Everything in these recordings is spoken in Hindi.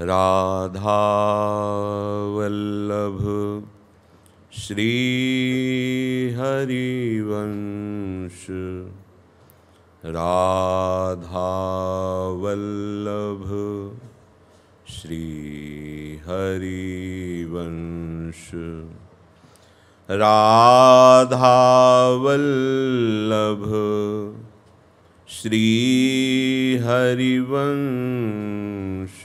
राधावल्लभ श्रीहरिवंश राधावल्लभ श्रीहरिवंश राधावल्लभ श्रीहरिवंश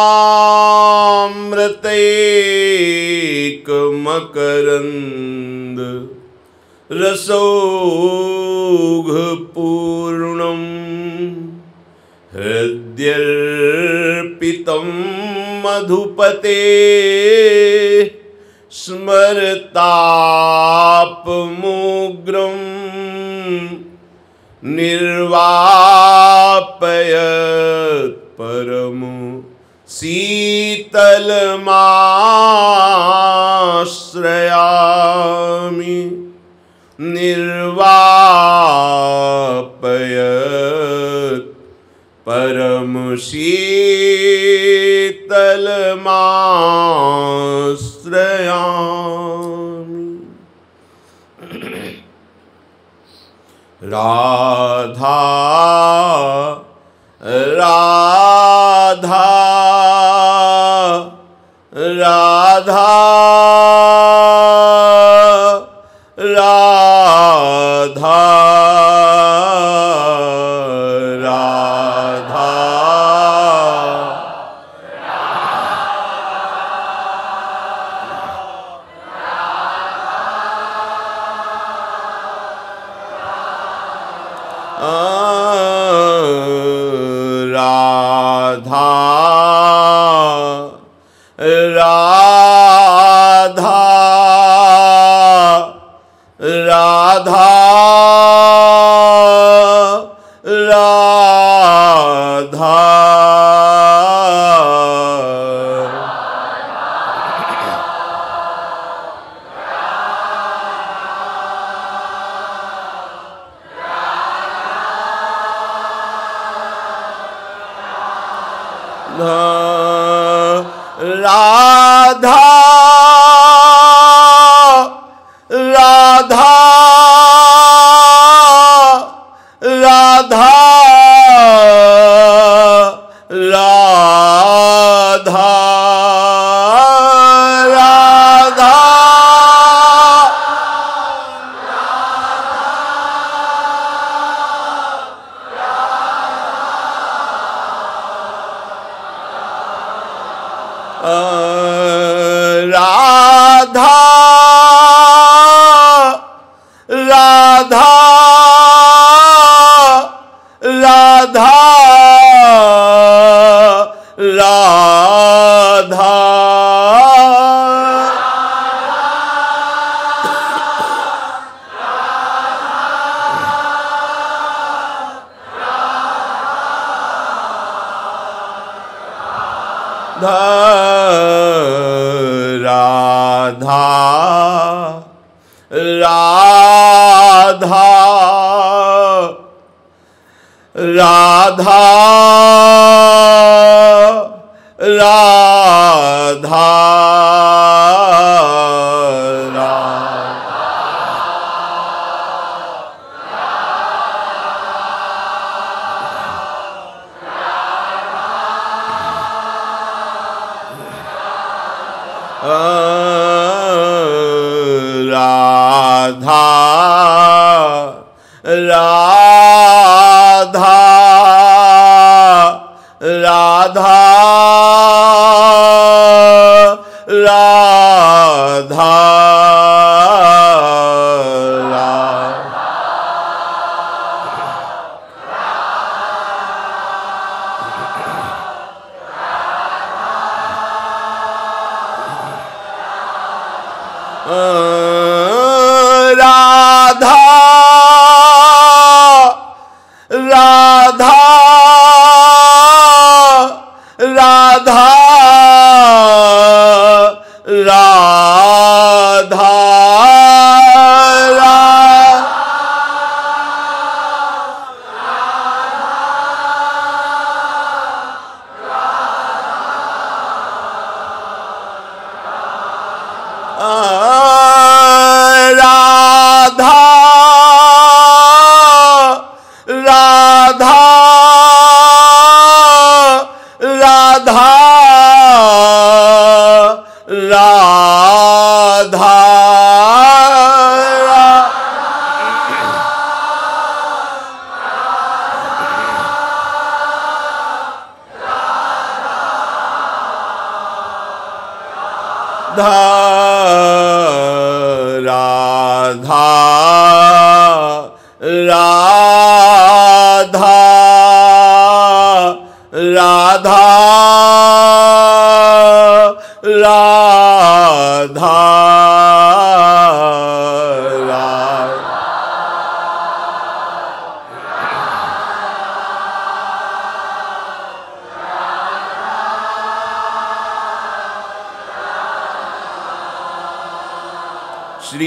अमृत एक मकरंद रसोघ पूर्णम हृदयर्पितं मधुपते स्मरतापमोग्र निर्वापय परम सी तल शीतलमाश्रयामि निर्वापय परम शीतलमाश्रयामि राधा राधा राधा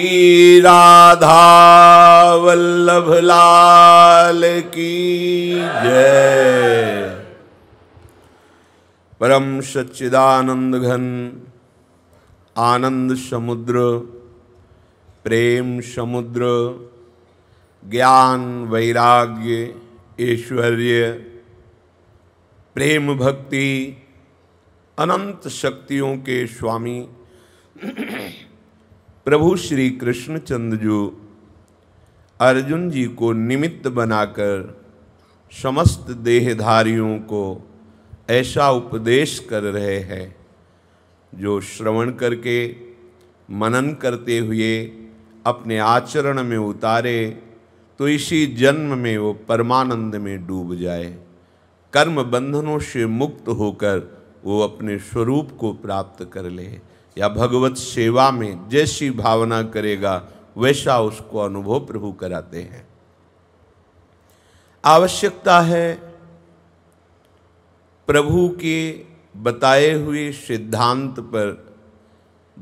श्री राधा वल्लभ लाल की जय परम सच्चिदानंद घन आनंद समुद्र प्रेम समुद्र ज्ञान वैराग्य ऐश्वर्य प्रेम भक्ति अनंत शक्तियों के स्वामी प्रभु श्री कृष्णचंद्र जो अर्जुन जी को निमित्त बनाकर समस्त देहधारियों को ऐसा उपदेश कर रहे हैं जो श्रवण करके मनन करते हुए अपने आचरण में उतारे तो इसी जन्म में वो परमानंद में डूब जाए कर्म बंधनों से मुक्त होकर वो अपने स्वरूप को प्राप्त कर ले या भगवत सेवा में जैसी भावना करेगा वैसा उसको अनुभव प्रभु कराते हैं आवश्यकता है प्रभु के बताए हुए सिद्धांत पर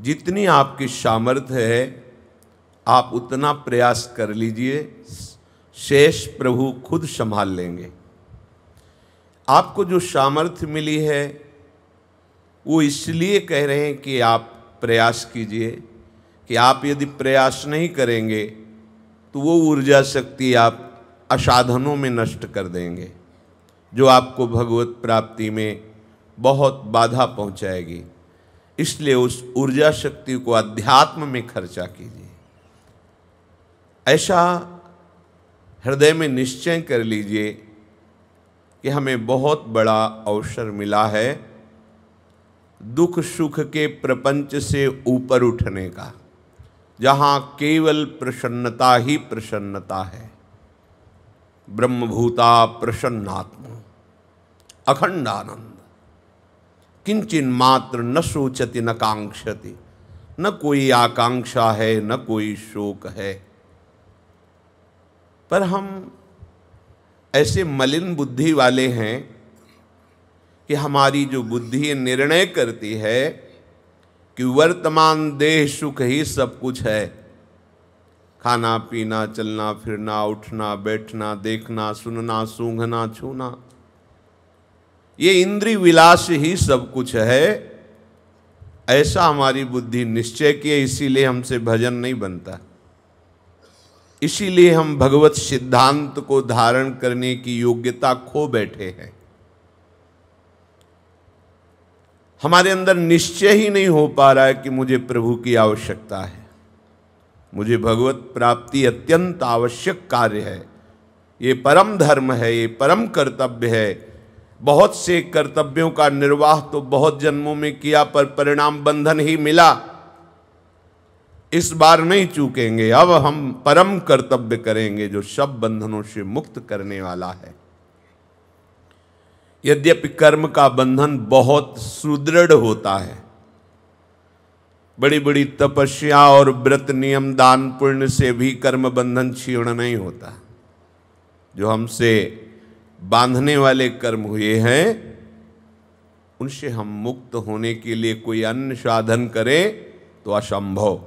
जितनी आपकी सामर्थ्य है आप उतना प्रयास कर लीजिए शेष प्रभु खुद संभाल लेंगे आपको जो सामर्थ्य मिली है वो इसलिए कह रहे हैं कि आप प्रयास कीजिए कि आप यदि प्रयास नहीं करेंगे तो वो ऊर्जा शक्ति आप असाधनों में नष्ट कर देंगे जो आपको भगवत प्राप्ति में बहुत बाधा पहुंचाएगी इसलिए उस ऊर्जा शक्ति को अध्यात्म में खर्चा कीजिए ऐसा हृदय में निश्चय कर लीजिए कि हमें बहुत बड़ा अवसर मिला है दुख सुख के प्रपंच से ऊपर उठने का जहाँ केवल प्रसन्नता ही प्रसन्नता है ब्रह्मभूता प्रसन्नात्मा अखंड आनंद किंचिन मात्र न सोचति न कांक्षति न कोई आकांक्षा है न कोई शोक है पर हम ऐसे मलिन बुद्धि वाले हैं कि हमारी जो बुद्धि निर्णय करती है कि वर्तमान देह सुख ही सब कुछ है खाना पीना चलना फिरना उठना बैठना देखना सुनना सूंघना छूना ये इंद्री विलास ही सब कुछ है ऐसा हमारी बुद्धि निश्चय किए इसीलिए हमसे भजन नहीं बनता इसीलिए हम भगवत सिद्धांत को धारण करने की योग्यता खो बैठे हैं हमारे अंदर निश्चय ही नहीं हो पा रहा है कि मुझे प्रभु की आवश्यकता है मुझे भगवत प्राप्ति अत्यंत आवश्यक कार्य है ये परम धर्म है ये परम कर्तव्य है बहुत से कर्तव्यों का निर्वाह तो बहुत जन्मों में किया पर परिणाम बंधन ही मिला इस बार नहीं चूकेंगे अब हम परम कर्तव्य करेंगे जो सब बंधनों से मुक्त करने वाला है यद्यपि कर्म का बंधन बहुत सुदृढ़ होता है बड़ी बड़ी तपस्या और व्रत नियम दान पुण्य से भी कर्म बंधन क्षीण नहीं होता जो हमसे बांधने वाले कर्म हुए हैं उनसे हम मुक्त होने के लिए कोई अन्य साधन करें तो असंभव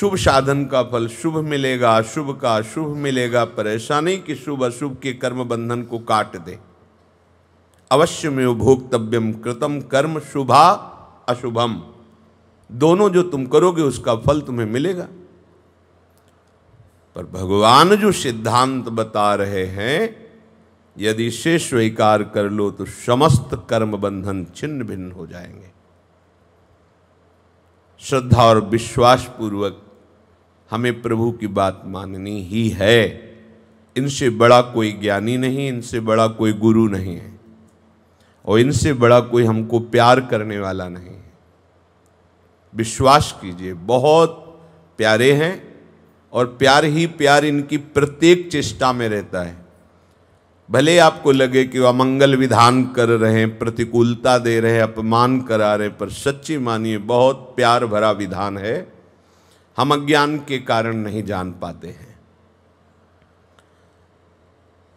शुभ साधन का फल शुभ मिलेगा अशुभ का अशुभ मिलेगा परेशानी कि शुभ अशुभ के कर्म बंधन को काट दे अवश्य में उपभोक्तव्यम कृतम कर्म शुभा अशुभम दोनों जो तुम करोगे उसका फल तुम्हें मिलेगा पर भगवान जो सिद्धांत बता रहे हैं यदि से स्वीकार कर लो तो समस्त कर्म बंधन छिन्न भिन्न हो जाएंगे श्रद्धा और विश्वास पूर्वक हमें प्रभु की बात माननी ही है इनसे बड़ा कोई ज्ञानी नहीं इनसे बड़ा कोई गुरु नहीं है और इनसे बड़ा कोई हमको प्यार करने वाला नहीं विश्वास कीजिए बहुत प्यारे हैं और प्यार ही प्यार इनकी प्रत्येक चेष्टा में रहता है भले आपको लगे कि वह अमंगल विधान कर रहे हैं प्रतिकूलता दे रहे हैं अपमान करा रहे पर सच्ची मानिए बहुत प्यार भरा विधान है हम अज्ञान के कारण नहीं जान पाते हैं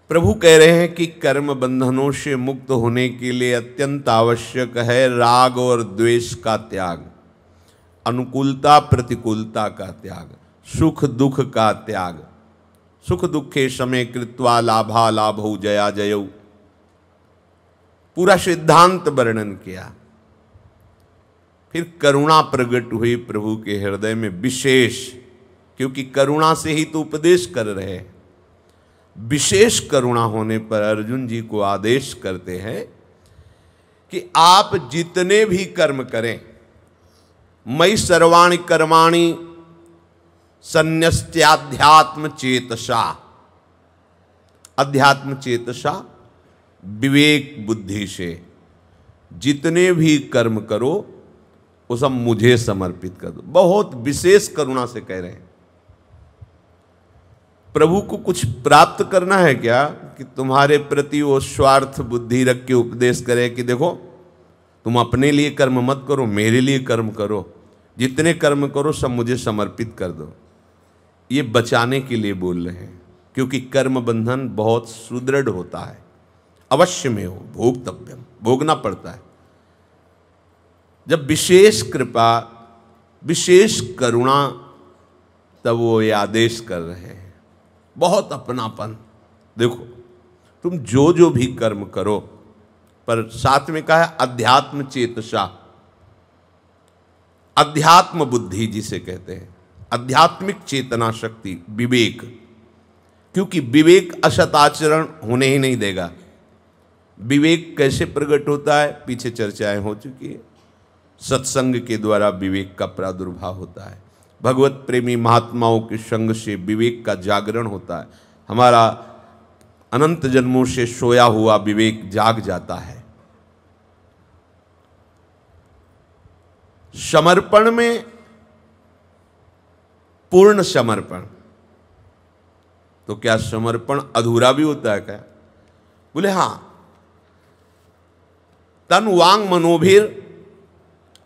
प्रभु कह रहे हैं कि कर्म बंधनों से मुक्त होने के लिए अत्यंत आवश्यक है राग और द्वेष का त्याग अनुकूलता प्रतिकूलता का त्याग सुख दुख का त्याग सुख दुखे समय कृत्वा लाभा लाभो जया जय पूरा सिद्धांत वर्णन किया फिर करुणा प्रकट हुई प्रभु के हृदय में विशेष क्योंकि करुणा से ही तो उपदेश कर रहे हैं विशेष करुणा होने पर अर्जुन जी को आदेश करते हैं कि आप जितने भी कर्म करें मई सर्वाणी कर्माणी संन्यस्त्याध्यात्म चेतसा अध्यात्म चेतसा विवेक बुद्धि से जितने भी कर्म करो वो सब मुझे समर्पित कर दो बहुत विशेष करुणा से कह रहे हैं प्रभु को कुछ प्राप्त करना है क्या कि तुम्हारे प्रति वो स्वार्थ बुद्धि रख के उपदेश करे कि देखो तुम अपने लिए कर्म मत करो मेरे लिए कर्म करो जितने कर्म करो सब मुझे समर्पित कर दो ये बचाने के लिए बोल रहे हैं क्योंकि कर्म बंधन बहुत सुदृढ़ होता है अवश्य में हो भोगतव्यम भोगना पड़ता है जब विशेष कृपा विशेष करुणा तब वो ये आदेश कर रहे हैं बहुत अपनापन देखो तुम जो जो भी कर्म करो पर साथ में कहा है अध्यात्म चेतसा अध्यात्म बुद्धि जिसे कहते हैं आध्यात्मिक चेतना शक्ति विवेक क्योंकि विवेक असत आचरण होने ही नहीं देगा विवेक कैसे प्रकट होता है पीछे चर्चाएं हो चुकी है सत्संग के द्वारा विवेक का प्रादुर्भाव होता है भगवत प्रेमी महात्माओं के संग से विवेक का जागरण होता है हमारा अनंत जन्मों से सोया हुआ विवेक जाग जाता है समर्पण में पूर्ण समर्पण तो क्या समर्पण अधूरा भी होता है क्या बोले हां तन वांग मनोभीर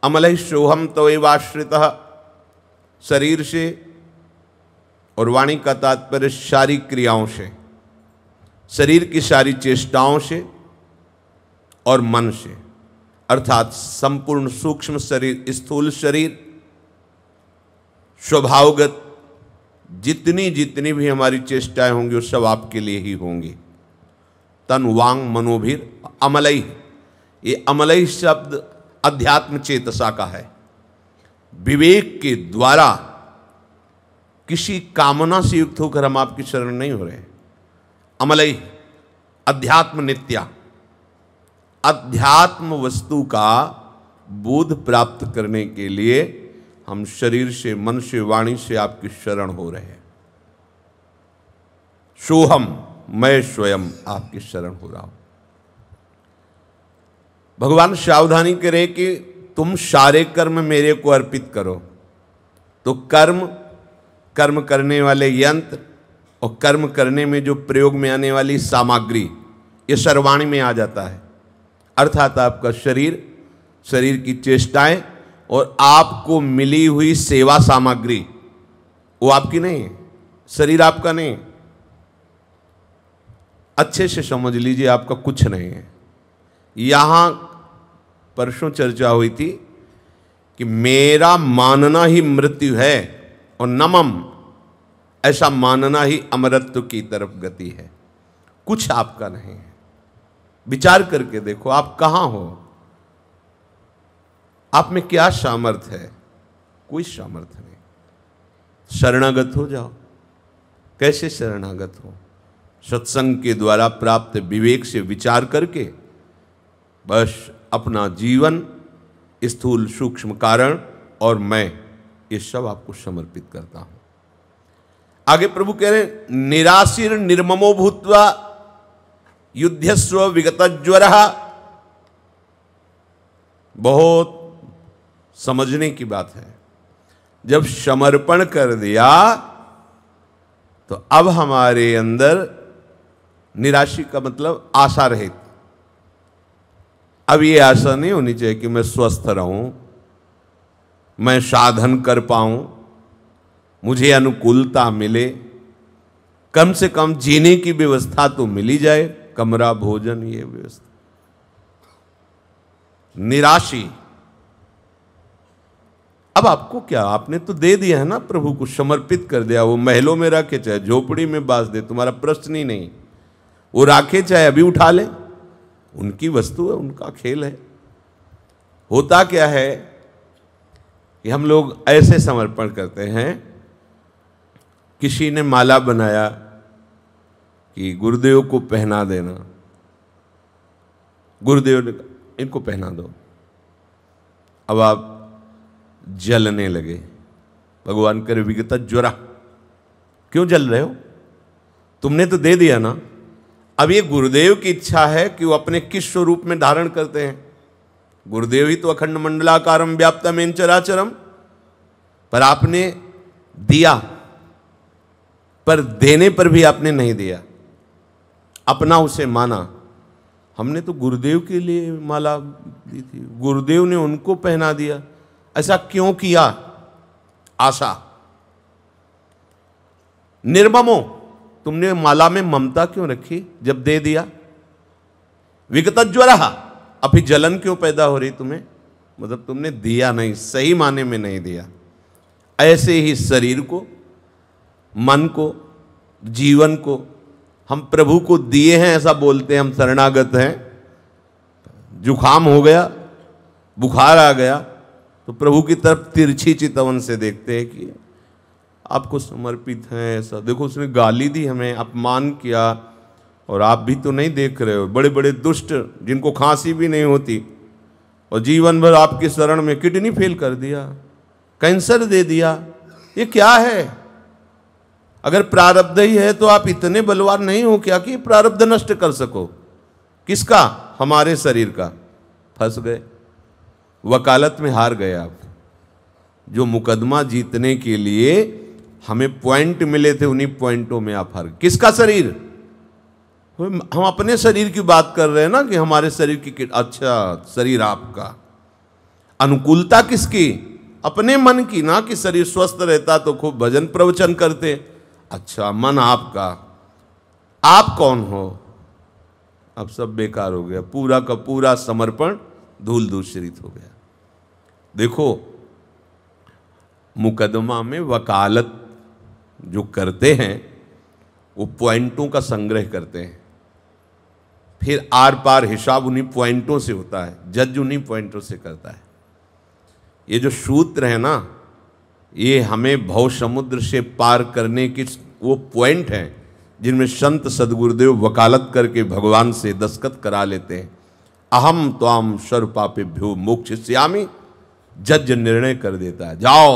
अमल शोहम तवैवाश्रित तो शरीर से और वाणी का तात्पर्य सारी क्रियाओं से शरीर की सारी चेष्टाओं से और मन से अर्थात संपूर्ण सूक्ष्म शरीर स्थूल शरीर स्वभावगत जितनी जितनी भी हमारी चेष्टाएं होंगी वो सब आपके लिए ही होंगी तन वांग मनोभीर अमलई ये अमलई शब्द अध्यात्म चेतसा का है विवेक के द्वारा किसी कामना से युक्त होकर हम आपकी शरण नहीं हो रहे अमलई अध्यात्म नित्या अध्यात्म वस्तु का बोध प्राप्त करने के लिए हम शरीर से मन से वाणी से आपकी शरण हो रहे हैं सोहम मैं स्वयं आपकी शरण हो रहा हूं भगवान सावधानी करे कि तुम सारे कर्म मेरे को अर्पित करो तो कर्म कर्म करने वाले यंत्र और कर्म करने में जो प्रयोग में आने वाली सामग्री ये सर्वाणी में आ जाता है अर्थात आपका शरीर शरीर की चेष्टाएं और आपको मिली हुई सेवा सामग्री वो आपकी नहीं है शरीर आपका नहीं अच्छे से समझ लीजिए आपका कुछ नहीं है यहां परसों चर्चा हुई थी कि मेरा मानना ही मृत्यु है और नमम ऐसा मानना ही अमरत्व की तरफ गति है कुछ आपका नहीं है विचार करके देखो आप कहां हो आप में क्या सामर्थ्य है कोई सामर्थ्य नहीं शरणागत हो जाओ कैसे शरणागत हो सत्संग के द्वारा प्राप्त विवेक से विचार करके बस अपना जीवन स्थूल सूक्ष्म कारण और मैं ये सब आपको समर्पित करता हूं आगे प्रभु कह रहे हैं निराशिर निर्ममो भूतवा युद्धस्व विगत ज्वर बहुत समझने की बात है जब समर्पण कर दिया तो अब हमारे अंदर निराशी का मतलब आशा रहित अब ये आशा नहीं होनी चाहिए कि मैं स्वस्थ रहूं मैं साधन कर पाऊं मुझे अनुकूलता मिले कम से कम जीने की व्यवस्था तो मिली जाए कमरा भोजन ये व्यवस्था निराशी अब आपको क्या आपने तो दे दिया है ना प्रभु को समर्पित कर दिया वो महलों में रखे चाहे झोपड़ी में बास दे तुम्हारा प्रश्न ही नहीं वो राखे चाहे अभी उठा ले उनकी वस्तु है उनका खेल है होता क्या है कि हम लोग ऐसे समर्पण करते हैं किसी ने माला बनाया कि गुरुदेव को पहना देना गुरुदेव ने इनको पहना दो अब आप जलने लगे भगवान करे विगता ज्वरा क्यों जल रहे हो तुमने तो दे दिया ना अब ये गुरुदेव की इच्छा है कि वो अपने किस स्वरूप में धारण करते हैं गुरुदेव ही तो अखंड मंडलाकारम व्याप्तम इन चराचरम पर आपने दिया पर देने पर भी आपने नहीं दिया अपना उसे माना हमने तो गुरुदेव के लिए माला दी थी गुरुदेव ने उनको पहना दिया ऐसा क्यों किया आशा निर्ममो तुमने माला में ममता क्यों रखी जब दे दिया विगत ज्वरा अभी जलन क्यों पैदा हो रही तुम्हें मतलब तुमने दिया नहीं सही माने में नहीं दिया ऐसे ही शरीर को मन को जीवन को हम प्रभु को दिए हैं ऐसा बोलते हैं हम शरणागत हैं जुखाम हो गया बुखार आ गया तो प्रभु की तरफ तिरछी चितवन से देखते हैं कि आपको समर्पित हैं ऐसा देखो उसने गाली दी हमें अपमान किया और आप भी तो नहीं देख रहे हो बड़े बड़े दुष्ट जिनको खांसी भी नहीं होती और जीवन भर आपके शरण में किडनी फेल कर दिया कैंसर दे दिया ये क्या है अगर प्रारब्ध ही है तो आप इतने बलवान नहीं हो क्या कि प्रारब्ध नष्ट कर सको किसका हमारे शरीर का फंस गए वकालत में हार गए आप जो मुकदमा जीतने के लिए हमें पॉइंट मिले थे उन्हीं पॉइंटों में आप हर किसका शरीर हम अपने शरीर की बात कर रहे हैं ना कि हमारे शरीर की अच्छा शरीर आपका अनुकूलता किसकी अपने मन की ना कि शरीर स्वस्थ रहता तो खूब भजन प्रवचन करते अच्छा मन आपका आप कौन हो अब सब बेकार हो गया पूरा का पूरा समर्पण धूल दूषरित हो गया देखो मुकदमा में वकालत जो करते हैं वो पॉइंटों का संग्रह करते हैं फिर आर पार हिसाब उन्हीं पॉइंटों से होता है जज उन्हीं पॉइंटों से करता है ये जो सूत्र है ना ये हमें भव समुद्र से पार करने की वो पॉइंट हैं जिनमें संत सदगुरुदेव वकालत करके भगवान से दस्खत करा लेते हैं अहम त्वाम स्वर पापे भ्यो मोक्ष श्यामी जज निर्णय कर देता है जाओ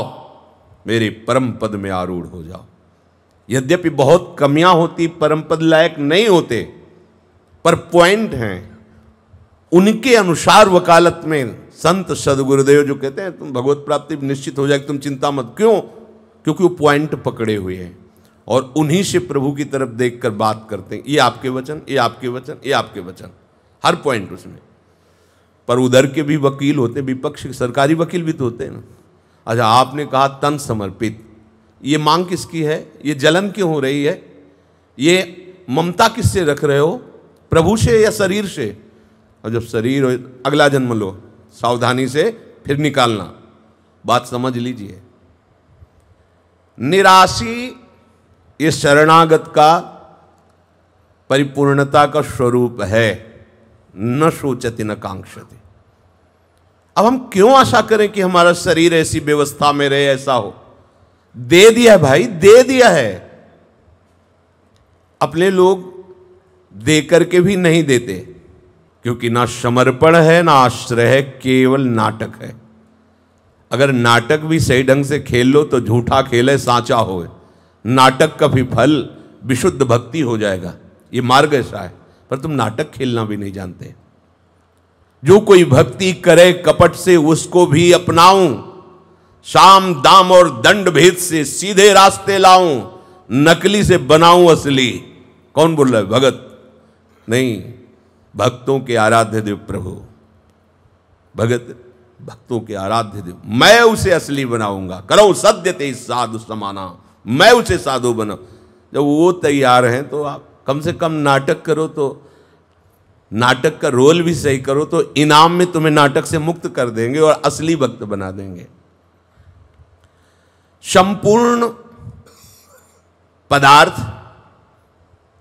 मेरे परम पद में आरूढ़ हो जाओ यद्यपि बहुत कमियां होती परम पद लायक नहीं होते पर पॉइंट हैं उनके अनुसार वकालत में संत सदगुरुदेव जो कहते हैं तुम भगवत प्राप्ति निश्चित हो जाएगी तुम चिंता मत क्यों क्योंकि वो पॉइंट पकड़े हुए हैं और उन्हीं से प्रभु की तरफ देखकर बात करते हैं ये आपके वचन ये आपके वचन ये आपके वचन हर पॉइंट उसमें पर उधर के भी वकील होते विपक्ष सरकारी वकील भी तो होते हैं ना अच्छा आपने कहा तन समर्पित ये मांग किसकी है ये जलन क्यों हो रही है ये ममता किससे रख रहे हो प्रभु से या शरीर से और जब शरीर हो अगला जन्म लो सावधानी से फिर निकालना बात समझ लीजिए निराशी ये शरणागत का परिपूर्णता का स्वरूप है न सोचते न कांक्षते अब हम क्यों आशा करें कि हमारा शरीर ऐसी व्यवस्था में रहे ऐसा हो दे दिया भाई दे दिया है अपने लोग दे करके भी नहीं देते क्योंकि ना समर्पण है ना आश्रय है केवल नाटक है अगर नाटक भी सही ढंग से खेल लो तो झूठा खेले साचा हो नाटक का भी फल विशुद्ध भक्ति हो जाएगा ये मार्ग ऐसा है पर तुम नाटक खेलना भी नहीं जानते जो कोई भक्ति करे कपट से उसको भी अपनाऊं शाम दाम और दंड भेद से सीधे रास्ते लाऊं नकली से बनाऊं असली कौन बोल रहा है भगत नहीं भक्तों के आराध्य देव प्रभु भगत भक्तों के आराध्य देव मैं उसे असली बनाऊंगा करो सत्य ते साधु समाना मैं उसे साधु बनाऊ जब वो तैयार हैं तो आप कम से कम नाटक करो तो नाटक का रोल भी सही करो तो इनाम में तुम्हें नाटक से मुक्त कर देंगे और असली भक्त बना देंगे संपूर्ण पदार्थ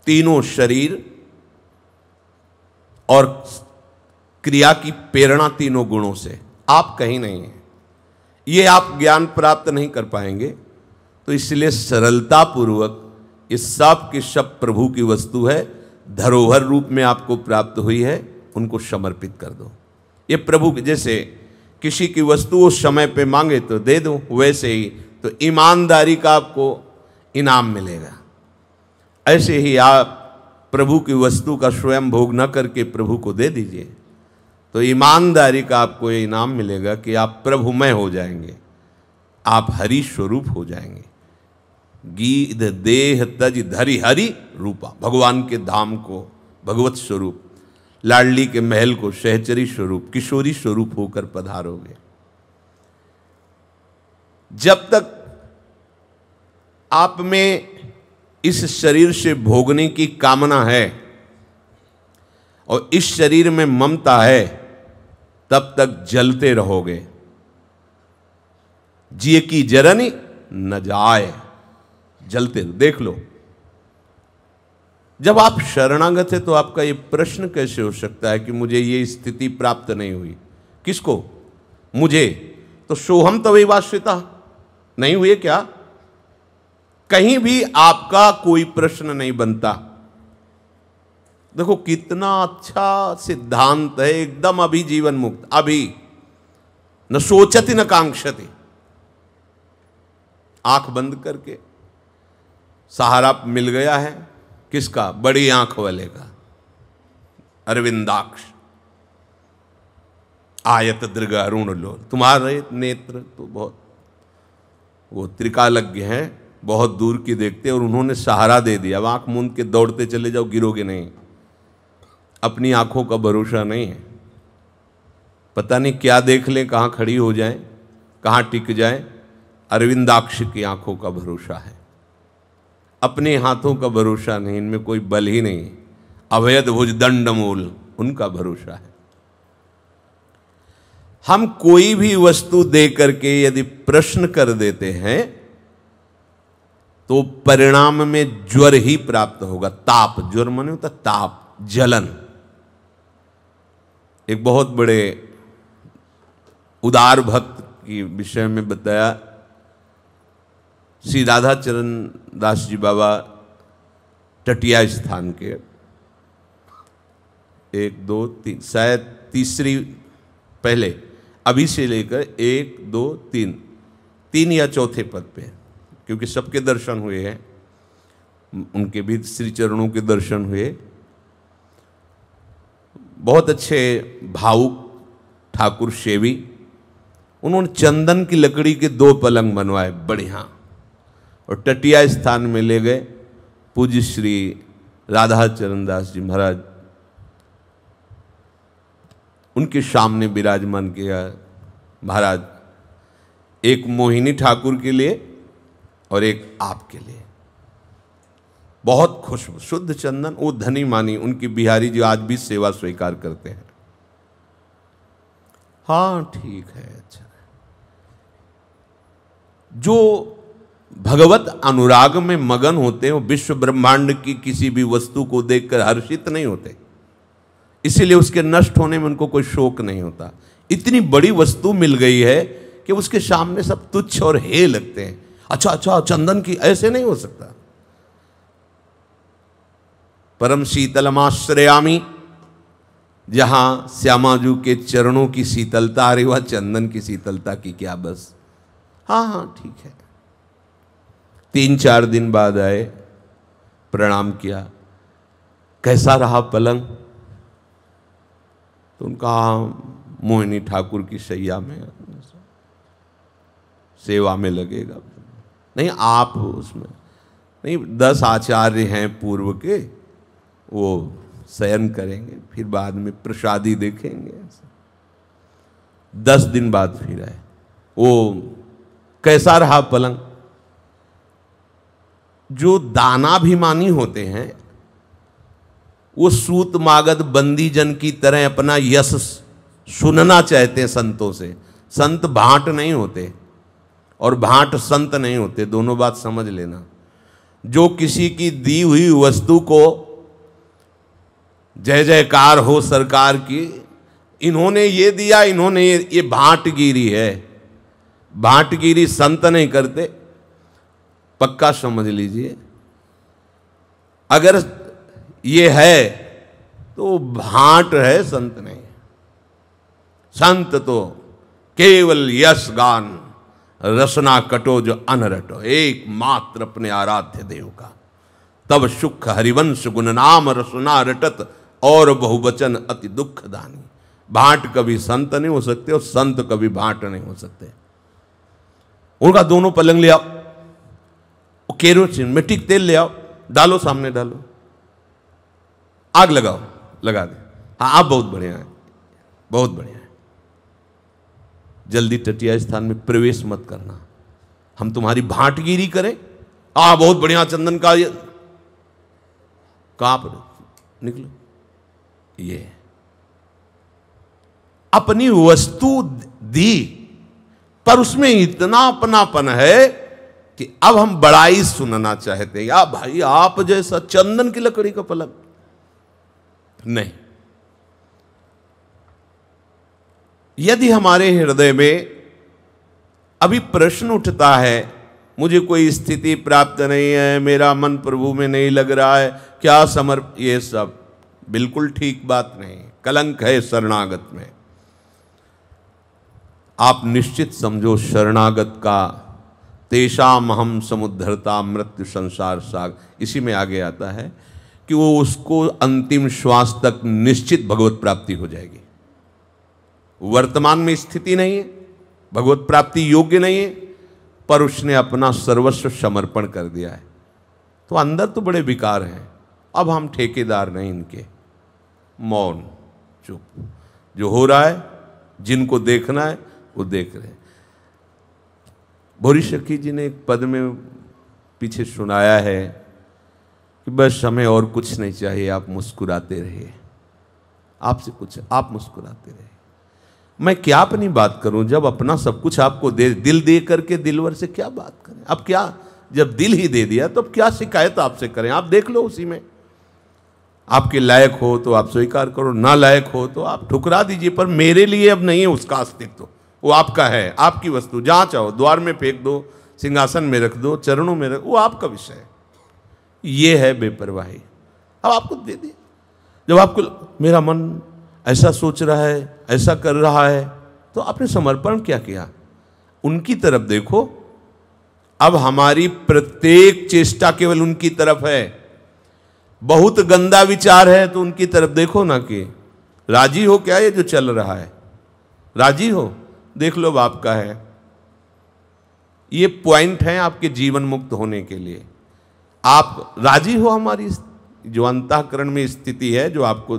तीनों शरीर और क्रिया की प्रेरणा तीनों गुणों से आप कहीं नहीं हैं ये आप ज्ञान प्राप्त नहीं कर पाएंगे तो इसलिए सरलता पूर्वक इस सब के सब प्रभु की वस्तु है धरोहर रूप में आपको प्राप्त हुई है उनको समर्पित कर दो ये प्रभु जैसे किसी की वस्तु उस समय पे मांगे तो दे दो वैसे ही तो ईमानदारी का आपको इनाम मिलेगा ऐसे ही आप प्रभु की वस्तु का स्वयं भोग न करके प्रभु को दे दीजिए तो ईमानदारी का आपको ये इनाम मिलेगा कि आप प्रभुमय हो जाएंगे आप हरि स्वरूप हो जाएंगे गीत देह तज धरि हरि रूपा भगवान के धाम को भगवत स्वरूप लाडली के महल को सहचरी स्वरूप किशोरी स्वरूप होकर पधारोगे जब तक आप में इस शरीर से भोगने की कामना है और इस शरीर में ममता है तब तक जलते रहोगे जिए की जरनी न जाए जलते देख लो जब आप शरणागत है तो आपका यह प्रश्न कैसे हो सकता है कि मुझे ये स्थिति प्राप्त नहीं हुई किसको मुझे तो सोहम तवैवाश्रिता नहीं हुए क्या कहीं भी आपका कोई प्रश्न नहीं बनता देखो कितना अच्छा सिद्धांत है एकदम अभी जीवन मुक्त अभी न सोचती न कांक्षती आंख बंद करके सहारा मिल गया है किसका बड़ी आंख वाले का अरविंदाक्ष आयत दीर्घ अरुण लो तुम्हारे नेत्र तो बहुत वो त्रिकालज्ञ हैं बहुत दूर की देखते और उन्होंने सहारा दे दिया अब आँख मूंद के दौड़ते चले जाओ गिरोगे नहीं अपनी आँखों का भरोसा नहीं है पता नहीं क्या देख लें कहाँ खड़ी हो जाए कहाँ टिक जाए अरविंदाक्ष की आँखों का भरोसा है अपने हाथों का भरोसा नहीं इनमें कोई बल ही नहीं अवैध भुज दंडमूल उनका भरोसा है हम कोई भी वस्तु दे करके यदि प्रश्न कर देते हैं तो परिणाम में ज्वर ही प्राप्त होगा ताप ज्वर मन होता ताप जलन एक बहुत बड़े उदार भक्त की विषय में बताया श्री राधाचरण दास जी बाबा टटिया स्थान के एक दो तीन शायद तीसरी पहले अभी से लेकर एक दो तीन तीन या चौथे पद पे क्योंकि सबके दर्शन हुए हैं उनके भी श्री चरणों के दर्शन हुए बहुत अच्छे भावुक ठाकुर शेवी उन्होंने चंदन की लकड़ी के दो पलंग बनवाए बढ़िया और टटिया स्थान में ले गए पूज्य श्री राधा चरण दास जी महाराज उनके सामने विराजमान किया महाराज एक मोहिनी ठाकुर के लिए और एक आपके लिए बहुत खुश शुद्ध चंदन वो धनी मानी उनकी बिहारी जो आज भी सेवा स्वीकार करते हैं हाँ ठीक है अच्छा जो भगवत अनुराग में मगन होते हैं वो विश्व ब्रह्मांड की किसी भी वस्तु को देखकर हर्षित नहीं होते इसीलिए उसके नष्ट होने में उनको कोई शोक नहीं होता इतनी बड़ी वस्तु मिल गई है कि उसके सामने सब तुच्छ और हे लगते हैं अच्छा अच्छा चंदन की ऐसे नहीं हो सकता परम शीतलमाश्रयामी जहां श्यामाजू के चरणों की शीतलता अरे वह चंदन की शीतलता की क्या बस हाँ हाँ ठीक है तीन चार दिन बाद आए प्रणाम किया कैसा रहा पलंग तो उनका मोहिनी ठाकुर की सैया में सेवा में लगेगा नहीं आप उसमें नहीं दस आचार्य हैं पूर्व के वो शयन करेंगे फिर बाद में प्रसादी देखेंगे दस दिन बाद फिर आए वो कैसा रहा पलंग जो दानाभिमानी होते हैं वो सूत मागत बंदी जन की तरह अपना यश सुनना चाहते हैं संतों से संत भांट नहीं होते और भांट संत नहीं होते दोनों बात समझ लेना जो किसी की दी हुई वस्तु को जय जयकार हो सरकार की इन्होंने ये दिया इन्होंने ये ये भाटगिरी है भाटगिरी संत नहीं करते पक्का समझ लीजिए अगर ये है तो भाट है संत नहीं संत तो केवल यश गान रसना कटो जो अनरटो एकमात्र अपने आराध्य देव का तब सुख हरिवंश गुण नाम रसना रटत और बहुवचन अति दुख दानी भाट कभी संत नहीं हो सकते और संत कभी भाट नहीं हो सकते उनका दोनों पलंग ले आओ केरोसिन मिट्टी तेल ले आओ डालो सामने डालो आग लगाओ लगा दे हाँ आप बहुत बढ़िया हैं बहुत बढ़िया हैं जल्दी तटिया स्थान में प्रवेश मत करना हम तुम्हारी भाटगिरी करें आ बहुत बढ़िया चंदन का ये कहां पर निकलो ये अपनी वस्तु दी पर उसमें इतना अपनापन है कि अब हम बड़ाई सुनना चाहते हैं या भाई आप जैसा चंदन की लकड़ी का पलक नहीं यदि हमारे हृदय में अभी प्रश्न उठता है मुझे कोई स्थिति प्राप्त नहीं है मेरा मन प्रभु में नहीं लग रहा है क्या समर्प ये सब बिल्कुल ठीक बात नहीं कलंक है शरणागत में आप निश्चित समझो शरणागत का तेषा महम समुद्धरता मृत्यु संसार साग इसी में आगे आता है कि वो उसको अंतिम श्वास तक निश्चित भगवत प्राप्ति हो जाएगी वर्तमान में स्थिति नहीं है भगवत प्राप्ति योग्य नहीं है पर उसने अपना सर्वस्व समर्पण कर दिया है तो अंदर तो बड़े विकार हैं अब हम ठेकेदार नहीं इनके मौन चुप जो हो रहा है जिनको देखना है वो देख रहे हैं भोरी शखी जी ने एक पद में पीछे सुनाया है कि बस हमें और कुछ नहीं चाहिए आप मुस्कुराते रहे आपसे कुछ आप मुस्कुराते रहे मैं क्या अपनी बात करूं जब अपना सब कुछ आपको दे दिल दे करके दिलवर से क्या बात करें अब क्या जब दिल ही दे दिया तो अब क्या शिकायत आपसे करें आप देख लो उसी में आपके लायक हो तो आप स्वीकार करो ना लायक हो तो आप ठुकरा दीजिए पर मेरे लिए अब नहीं है उसका अस्तित्व वो आपका है आपकी वस्तु जहाँ चाहो द्वार में फेंक दो सिंहासन में रख दो चरणों में रख वो आपका विषय है ये है बेपरवाही अब आपको दे दे जब आपको मेरा मन ऐसा सोच रहा है ऐसा कर रहा है तो आपने समर्पण क्या किया उनकी तरफ देखो अब हमारी प्रत्येक चेष्टा केवल उनकी तरफ है बहुत गंदा विचार है तो उनकी तरफ देखो ना कि राजी हो क्या ये जो चल रहा है राजी हो देख लो बाप का है ये पॉइंट है आपके जीवन मुक्त होने के लिए आप राजी हो हमारी जो अंतकरण में स्थिति है जो आपको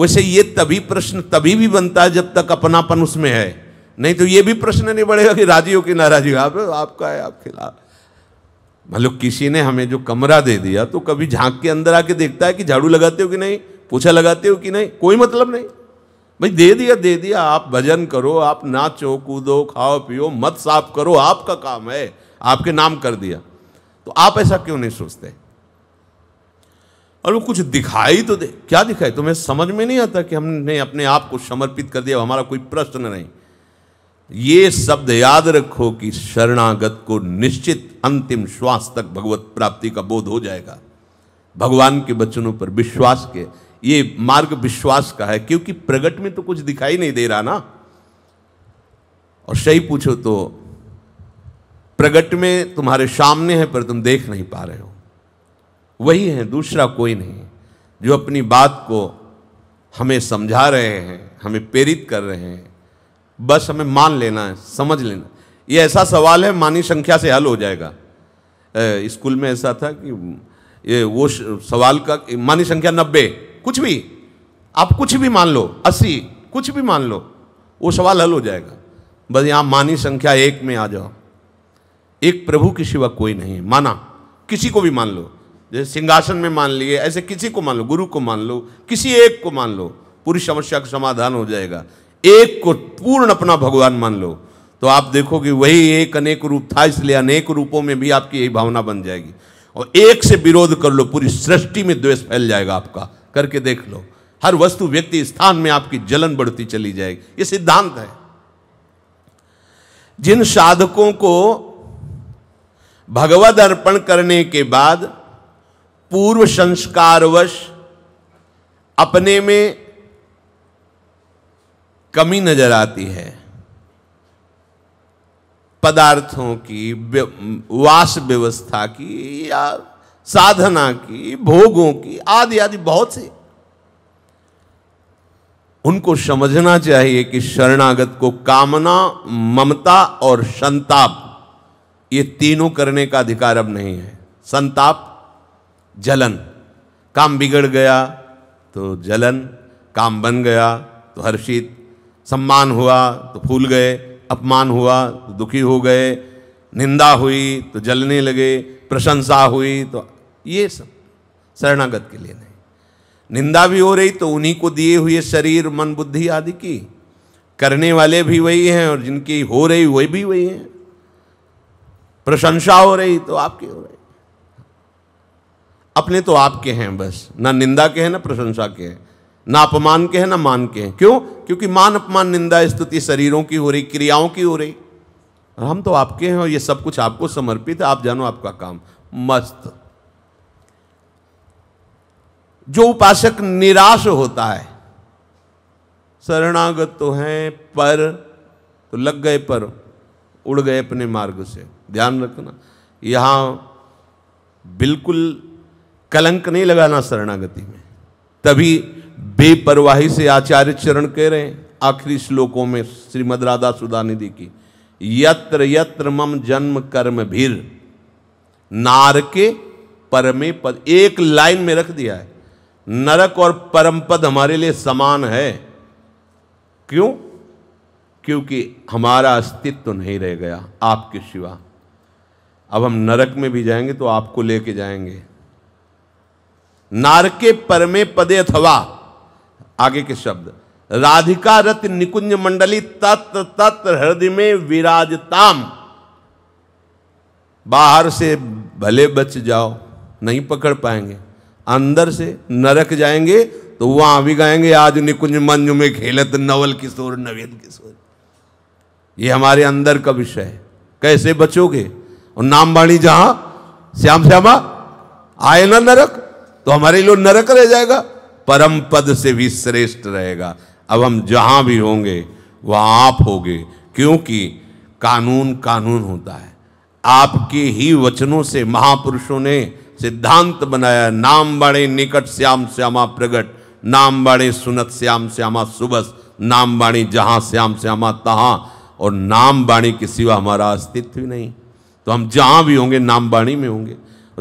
वैसे ये तभी प्रश्न तभी भी बनता है जब तक अपनापन उसमें है नहीं तो ये भी प्रश्न नहीं बढ़ेगा कि राजी हो कि नाराजी हो आप आपका है आप खिलाफ मतलब किसी ने हमें जो कमरा दे दिया तो कभी झांक के अंदर आके देखता है कि झाड़ू लगाते हो कि नहीं पूछा लगाते हो कि नहीं कोई मतलब नहीं भाई दे दिया दे दिया आप भजन करो आप नाचो कूदो खाओ पियो मत साफ करो आपका काम है आपके नाम कर दिया तो आप ऐसा क्यों नहीं सोचते और वो कुछ दिखाई तो दे क्या दिखाई तुम्हें समझ में नहीं आता कि हमने अपने आप को समर्पित कर दिया हमारा कोई प्रश्न नहीं ये शब्द याद रखो कि शरणागत को निश्चित अंतिम श्वास तक भगवत प्राप्ति का बोध हो जाएगा भगवान के वचनों पर विश्वास के ये मार्ग विश्वास का है क्योंकि प्रगट में तो कुछ दिखाई नहीं दे रहा ना और सही पूछो तो प्रगट में तुम्हारे सामने है पर तुम देख नहीं पा रहे हो वही है दूसरा कोई नहीं जो अपनी बात को हमें समझा रहे हैं हमें प्रेरित कर रहे हैं बस हमें मान लेना है समझ लेना ये ऐसा सवाल है मानी संख्या से हल हो जाएगा स्कूल में ऐसा था कि ये वो सवाल का मानी संख्या नब्बे कुछ भी आप कुछ भी मान लो अस्सी कुछ भी मान लो वो सवाल हल हो जाएगा बस यहाँ मानी संख्या एक में आ जाओ एक प्रभु के सिवा कोई नहीं है माना किसी को भी मान लो जैसे सिंहासन में मान लिए ऐसे किसी को मान लो गुरु को मान लो किसी एक को मान लो पूरी समस्या का समाधान हो जाएगा एक को पूर्ण अपना भगवान मान लो तो आप देखोगे वही एक अनेक रूप था इसलिए अनेक रूपों में भी आपकी यही भावना बन जाएगी और एक से विरोध कर लो पूरी सृष्टि में द्वेष फैल जाएगा आपका करके देख लो हर वस्तु व्यक्ति स्थान में आपकी जलन बढ़ती चली जाएगी ये सिद्धांत है जिन साधकों को भगवद अर्पण करने के बाद पूर्व संस्कारवश अपने में कमी नजर आती है पदार्थों की वास व्यवस्था की या साधना की भोगों की आदि आदि बहुत से उनको समझना चाहिए कि शरणागत को कामना ममता और संताप ये तीनों करने का अधिकार अब नहीं है संताप जलन काम बिगड़ गया तो जलन काम बन गया तो हर्षित सम्मान हुआ तो फूल गए अपमान हुआ तो दुखी हो गए निंदा हुई तो जलने लगे प्रशंसा हुई तो ये सब शरणागत के लिए नहीं निंदा भी हो रही तो उन्हीं को दिए हुए शरीर मन बुद्धि आदि की करने वाले भी वही हैं और जिनकी हो रही वही भी वही हैं प्रशंसा हो रही तो आपकी हो रही अपने तो आपके हैं बस ना निंदा के हैं ना प्रशंसा के हैं ना अपमान के हैं ना मान के हैं क्यों क्योंकि मान अपमान निंदा स्तुति शरीरों की हो रही क्रियाओं की हो रही और हम तो आपके हैं और ये सब कुछ आपको समर्पित है आप जानो आपका काम मस्त जो उपासक निराश होता है शरणागत तो हैं पर तो लग गए पर उड़ गए अपने मार्ग से ध्यान रखना यहाँ बिल्कुल कलंक नहीं लगाना शरणागति में तभी बेपरवाही से आचार्य चरण कह रहे हैं आखिरी श्लोकों में श्रीमद राधा सुधानिधि की यत्र यत्र मम जन्म कर्म भीर नार के परमे पद एक लाइन में रख दिया है नरक और परम पद हमारे लिए समान है क्यों क्योंकि हमारा अस्तित्व नहीं रह गया आपके सिवा अब हम नरक में भी जाएंगे तो आपको लेके जाएंगे नारके परमे पदे अथवा आगे के शब्द राधिका रत निकुंज मंडली तत्र तत्र हृदय में विराजताम बाहर से भले बच जाओ नहीं पकड़ पाएंगे अंदर से नरक जाएंगे तो वहां भी गाएंगे आज निकुंज मंज में खेलत नवल किशोर नवेद किशोर ये हमारे अंदर का विषय है कैसे बचोगे और बाणी जहां श्याम श्यामा आए ना नरक तो हमारे लोग नरक रह जाएगा परम पद से भी श्रेष्ठ रहेगा अब हम जहां भी होंगे वहां आप होंगे क्योंकि कानून कानून होता है आपके ही वचनों से महापुरुषों ने सिद्धांत बनाया नाम बाड़े निकट श्याम श्यामा प्रगट नाम बाड़े सुनत श्याम श्यामा सुबस नाम बाणी जहां श्याम श्यामा तहां और नाम बाणी के सिवा हमारा अस्तित्व नहीं तो हम जहां भी होंगे नाम बाणी में होंगे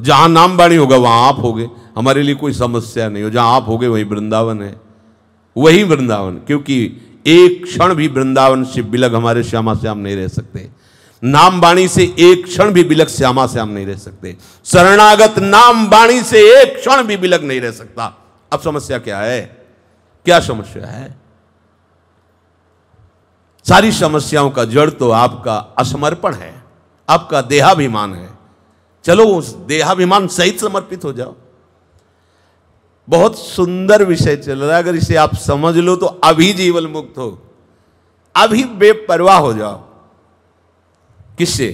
जहां नाम बाणी होगा वहां आप होगे हमारे लिए कोई समस्या नहीं हो जहां आप होगे वही वृंदावन है वही वृंदावन क्योंकि एक क्षण भी वृंदावन से बिलक हमारे श्यामा श्याम नहीं रह सकते नाम बाणी से एक क्षण भी बिलक श्यामा श्याम नहीं रह सकते शरणागत नाम बाणी से एक क्षण भी बिलक नहीं रह सकता अब समस्या क्या है क्या समस्या है सारी समस्याओं का जड़ तो आपका असमर्पण है आपका देहाभिमान है चलो उस देहाभिमान सहित समर्पित हो जाओ बहुत सुंदर विषय चल रहा है अगर इसे आप समझ लो तो अभी जीवन मुक्त हो अभी बेपरवाह हो जाओ किससे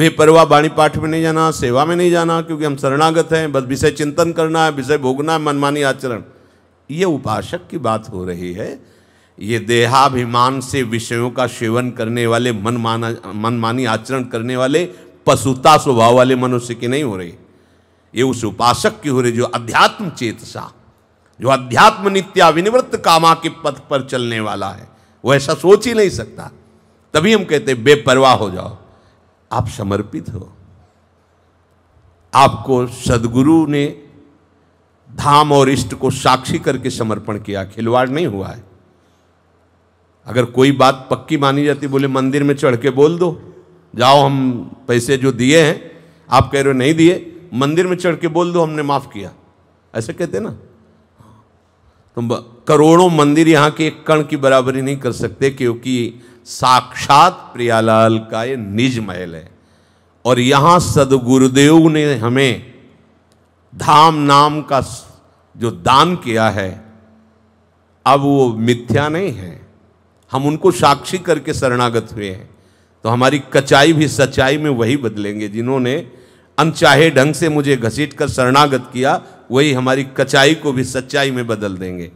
बेपरवाह वाणी पाठ में नहीं जाना सेवा में नहीं जाना क्योंकि हम शरणागत हैं बस विषय चिंतन करना है विषय भोगना है मनमानी आचरण ये उपासक की बात हो रही है ये देहाभिमान से विषयों का सेवन करने वाले मन माना मनमानी आचरण करने वाले पशुता स्वभाव वाले मनुष्य के नहीं हो रहे ये उस उपासक की हो रही जो अध्यात्म चेतसा जो अध्यात्म नित्या विनिवृत्त कामा के पथ पर चलने वाला है वो ऐसा सोच ही नहीं सकता तभी हम कहते बेपरवाह हो जाओ आप समर्पित हो आपको सदगुरु ने धाम और इष्ट को साक्षी करके समर्पण किया खिलवाड़ नहीं हुआ है अगर कोई बात पक्की मानी जाती बोले मंदिर में चढ़ के बोल दो जाओ हम पैसे जो दिए हैं आप कह रहे हो नहीं दिए मंदिर में चढ़ के बोल दो हमने माफ़ किया ऐसे कहते ना तुम तो करोड़ों मंदिर यहाँ के एक कण की बराबरी नहीं कर सकते क्योंकि साक्षात प्रियालाल का ये निज महल है और यहाँ सदगुरुदेव ने हमें धाम नाम का जो दान किया है अब वो मिथ्या नहीं है हम उनको साक्षी करके शरणागत हुए हैं तो हमारी कचाई भी सच्चाई में वही बदलेंगे जिन्होंने अनचाहे ढंग से मुझे घसीट कर शरणागत किया वही हमारी कचाई को भी सच्चाई में बदल देंगे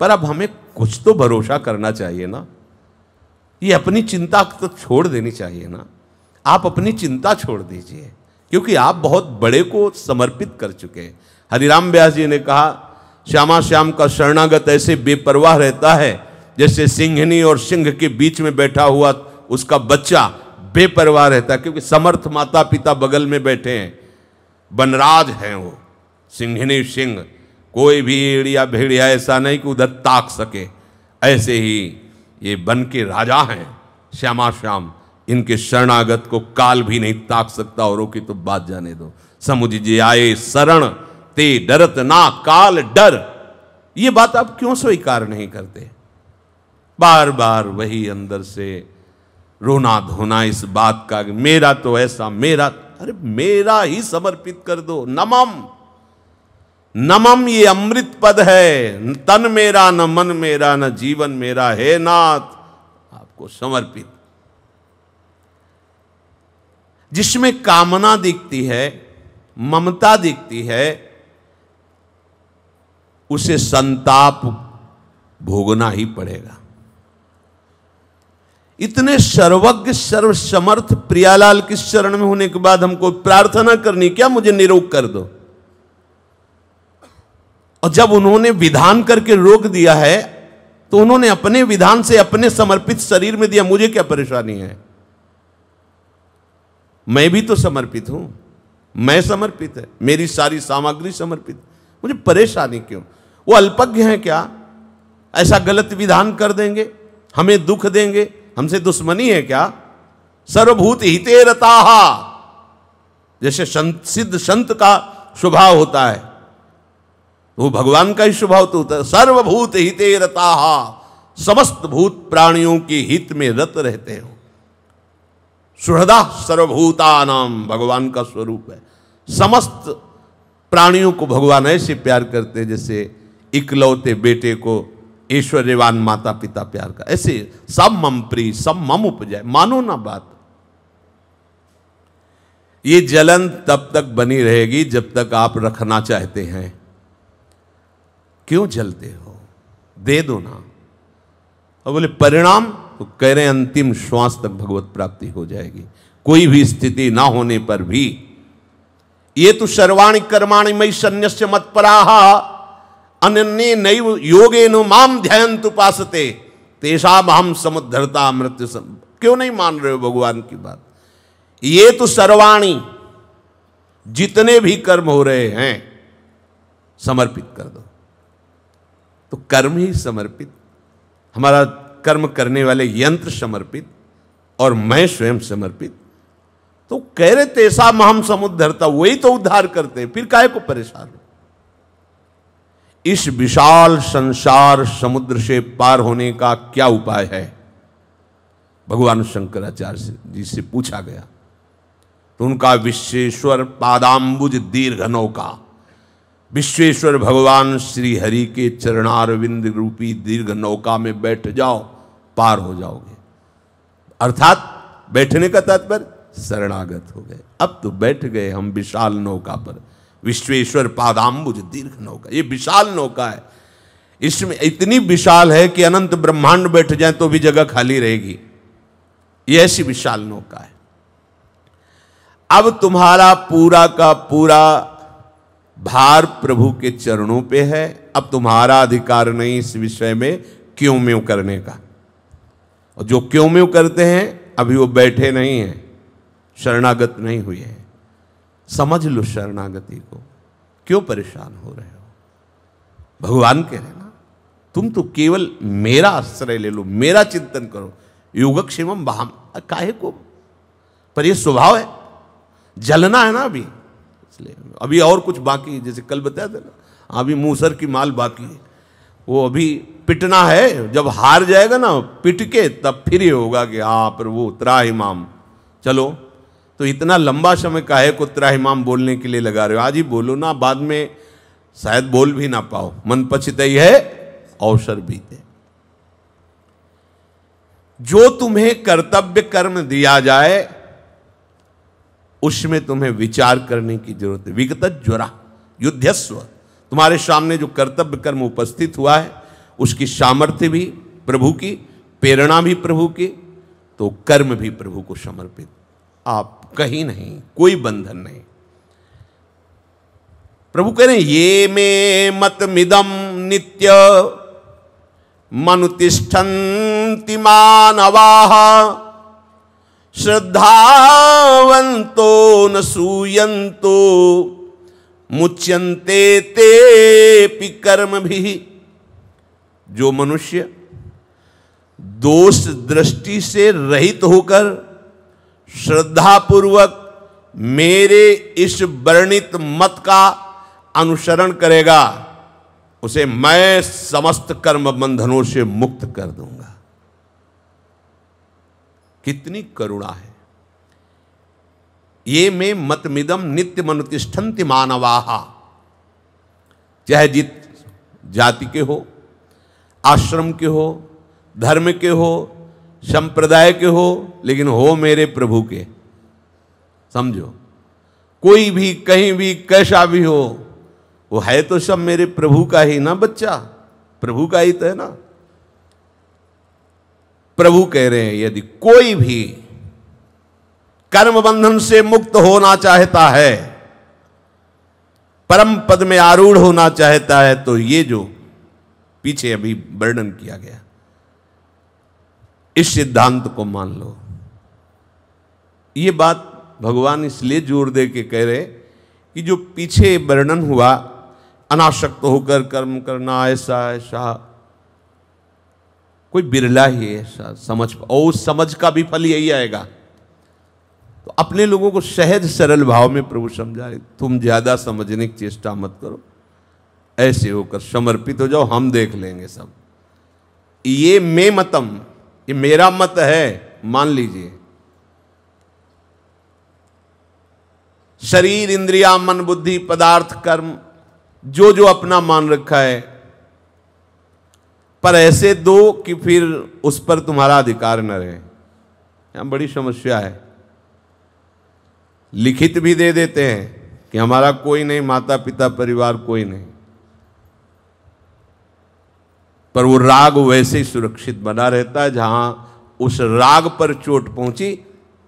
पर अब हमें कुछ तो भरोसा करना चाहिए ना ये अपनी चिंता तो छोड़ देनी चाहिए ना आप अपनी चिंता छोड़ दीजिए क्योंकि आप बहुत बड़े को समर्पित कर चुके हैं हरिराम व्यास जी ने कहा श्यामा श्याम का शरणागत ऐसे बेपरवाह रहता है जैसे सिंहनी और सिंह के बीच में बैठा हुआ उसका बच्चा बेपरवाह रहता है क्योंकि समर्थ माता पिता बगल में बैठे हैं बनराज हैं वो सिंहनी सिंह कोई भी एड़िया भेड़िया ऐसा नहीं कि उधर ताक सके ऐसे ही ये बन के राजा हैं श्यामा श्याम इनके शरणागत को काल भी नहीं ताक सकता और की तो बात जाने दो जी आए शरण ते डरत ना काल डर ये बात आप क्यों स्वीकार नहीं करते बार बार वही अंदर से रोना धोना इस बात का मेरा तो ऐसा मेरा अरे मेरा ही समर्पित कर दो नमम नमम ये अमृत पद है तन मेरा न मन मेरा न जीवन मेरा है नाथ आपको समर्पित जिसमें कामना दिखती है ममता दिखती है उसे संताप भोगना ही पड़ेगा इतने सर्वज्ञ सर्व समर्थ प्रियालाल के शरण में होने के बाद हमको प्रार्थना करनी क्या मुझे निरोग कर दो और जब उन्होंने विधान करके रोक दिया है तो उन्होंने अपने विधान से अपने समर्पित शरीर में दिया मुझे क्या परेशानी है मैं भी तो समर्पित हूं मैं समर्पित है मेरी सारी सामग्री समर्पित मुझे परेशानी क्यों वो अल्पज्ञ है क्या ऐसा गलत विधान कर देंगे हमें दुख देंगे हमसे दुश्मनी है क्या सर्वभूत हिते रताहा जैसे संत सिद्ध संत का स्वभाव होता है वो भगवान का ही स्वभाव तो होता है सर्वभूत हिते रताहा समस्त भूत प्राणियों के हित में रत रहते हो सुहृदा सर्वभूता नाम भगवान का स्वरूप है समस्त प्राणियों को भगवान ऐसे प्यार करते जैसे इकलौते बेटे को ईश्वर्यवान माता पिता प्यार का ऐसे सब मम प्री सब मम उपजाए मानो ना बात ये जलन तब तक बनी रहेगी जब तक आप रखना चाहते हैं क्यों जलते हो दे दो ना और बोले परिणाम तो कह रहे अंतिम श्वास तक भगवत प्राप्ति हो जाएगी कोई भी स्थिति ना होने पर भी ये तो सर्वाणी कर्माणी मई सन्यास्य मत पराहा अन्य नैव योगेनु माम ध्यान तुपास तेषा हम समुद्धरता मृत्यु सम क्यों नहीं मान रहे हो भगवान की बात ये तो सर्वाणी जितने भी कर्म हो रहे हैं समर्पित कर दो तो कर्म ही समर्पित हमारा कर्म करने वाले यंत्र समर्पित और मैं स्वयं समर्पित तो कह रहे तेसा महम समुद्धरता वही तो उद्धार करते फिर काय को परेशान हो इस विशाल संसार समुद्र से पार होने का क्या उपाय है भगवान शंकराचार्य जी से पूछा गया तो उनका विश्वेश्वर पादाम्बुज दीर्घ नौका विश्वेश्वर भगवान श्री हरि के चरणारविंद रूपी दीर्घ नौका में बैठ जाओ पार हो जाओगे अर्थात बैठने का तात्पर्य शरणागत हो गए अब तो बैठ गए हम विशाल नौका पर विश्वेश्वर पादाम्बुज दीर्घ नौका ये विशाल नौका है इसमें इतनी विशाल है कि अनंत ब्रह्मांड बैठ जाए तो भी जगह खाली रहेगी ये ऐसी विशाल नौका है अब तुम्हारा पूरा का पूरा भार प्रभु के चरणों पे है अब तुम्हारा अधिकार नहीं इस विषय में क्यों म्यों करने का और जो क्यों म्यों करते हैं अभी वो बैठे नहीं हैं शरणागत नहीं हुए हैं समझ लो शरणागति को क्यों परेशान हो रहे हो भगवान कह रहे ना तुम तो केवल मेरा आश्रय ले लो मेरा चिंतन करो योगक्षेम बहाम काहे को पर ये स्वभाव है जलना है ना अभी इसलिए अभी और कुछ बाकी है जैसे कल बताया था ना अभी मूसर की माल बाकी है वो अभी पिटना है जब हार जाएगा ना पिट के तब फिर ये होगा कि हाँ पर वो उतरा इमाम चलो तो इतना लंबा समय काहे को त्राहिमाम बोलने के लिए लगा रहे हो आज ही बोलो ना बाद में शायद बोल भी ना पाओ मन पछित है अवसर बीते जो तुम्हें कर्तव्य कर्म दिया जाए उसमें तुम्हें विचार करने की जरूरत है विगत ज्वरा युद्धस्व तुम्हारे सामने जो कर्तव्य कर्म उपस्थित हुआ है उसकी सामर्थ्य भी प्रभु की प्रेरणा भी प्रभु की तो कर्म भी प्रभु को समर्पित आप कहीं नहीं कोई बंधन नहीं प्रभु कह रहे हैं ये मे मत मिदम नित्य मनुतिष्ठन्ति मानवाः श्रद्धावन्तो न सूयन्तो मुच्यन्ते ते कर्म भी जो मनुष्य दोष दृष्टि से रहित होकर श्रद्धापूर्वक मेरे इस वर्णित मत का अनुसरण करेगा उसे मैं समस्त कर्म बंधनों से मुक्त कर दूंगा कितनी करुणा है ये मैं मतमिदम नित्य मनुतिष्ठंति मानवाहा चाहे जित जाति के हो आश्रम के हो धर्म के हो संप्रदाय के हो लेकिन हो मेरे प्रभु के समझो कोई भी कहीं भी कैसा भी हो वो है तो सब मेरे प्रभु का ही ना बच्चा प्रभु का ही तो है ना प्रभु कह रहे हैं यदि कोई भी कर्म बंधन से मुक्त होना चाहता है परम पद में आरूढ़ होना चाहता है तो ये जो पीछे अभी वर्णन किया गया इस सिद्धांत को मान लो ये बात भगवान इसलिए जोर दे के कह रहे कि जो पीछे वर्णन हुआ अनाशक्त होकर कर्म करना ऐसा ऐसा कोई बिरला ही ऐसा समझ और समझ का भी फल यही आएगा तो अपने लोगों को सहज सरल भाव में प्रभु समझा तुम ज़्यादा समझने की चेष्टा मत करो ऐसे होकर समर्पित हो जाओ हम देख लेंगे सब ये मे मतम ये मेरा मत है मान लीजिए शरीर इंद्रिया मन बुद्धि पदार्थ कर्म जो जो अपना मान रखा है पर ऐसे दो कि फिर उस पर तुम्हारा अधिकार न रहे यहां बड़ी समस्या है लिखित भी दे देते हैं कि हमारा कोई नहीं माता पिता परिवार कोई नहीं पर वो राग वैसे ही सुरक्षित बना रहता है जहाँ उस राग पर चोट पहुँची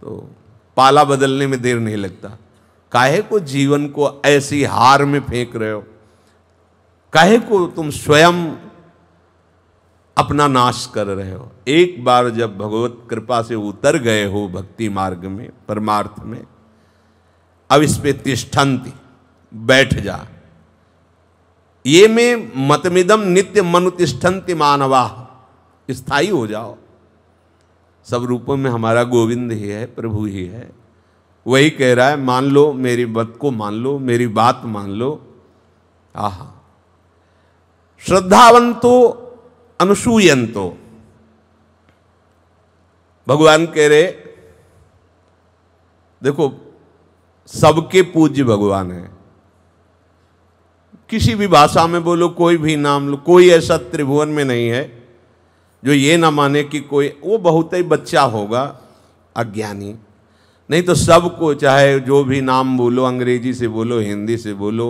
तो पाला बदलने में देर नहीं लगता काहे को जीवन को ऐसी हार में फेंक रहे हो काहे को तुम स्वयं अपना नाश कर रहे हो एक बार जब भगवत कृपा से उतर गए हो भक्ति मार्ग में परमार्थ में अब इस पे तिष्ठंती बैठ जा ये में मतमिदम नित्य मनुतिष्ठन्ति मानवा स्थायी हो जाओ सब रूपों में हमारा गोविंद ही है प्रभु ही है वही कह रहा है मान लो मेरी बात को मान लो मेरी बात मान लो आह श्रद्धावंतो अनुसूयंतो भगवान कह रहे देखो सबके पूज्य भगवान है किसी भी भाषा में बोलो कोई भी नाम लो कोई ऐसा त्रिभुवन में नहीं है जो ये ना माने कि कोई वो बहुत ही बच्चा होगा अज्ञानी नहीं तो सबको चाहे जो भी नाम बोलो अंग्रेजी से बोलो हिंदी से बोलो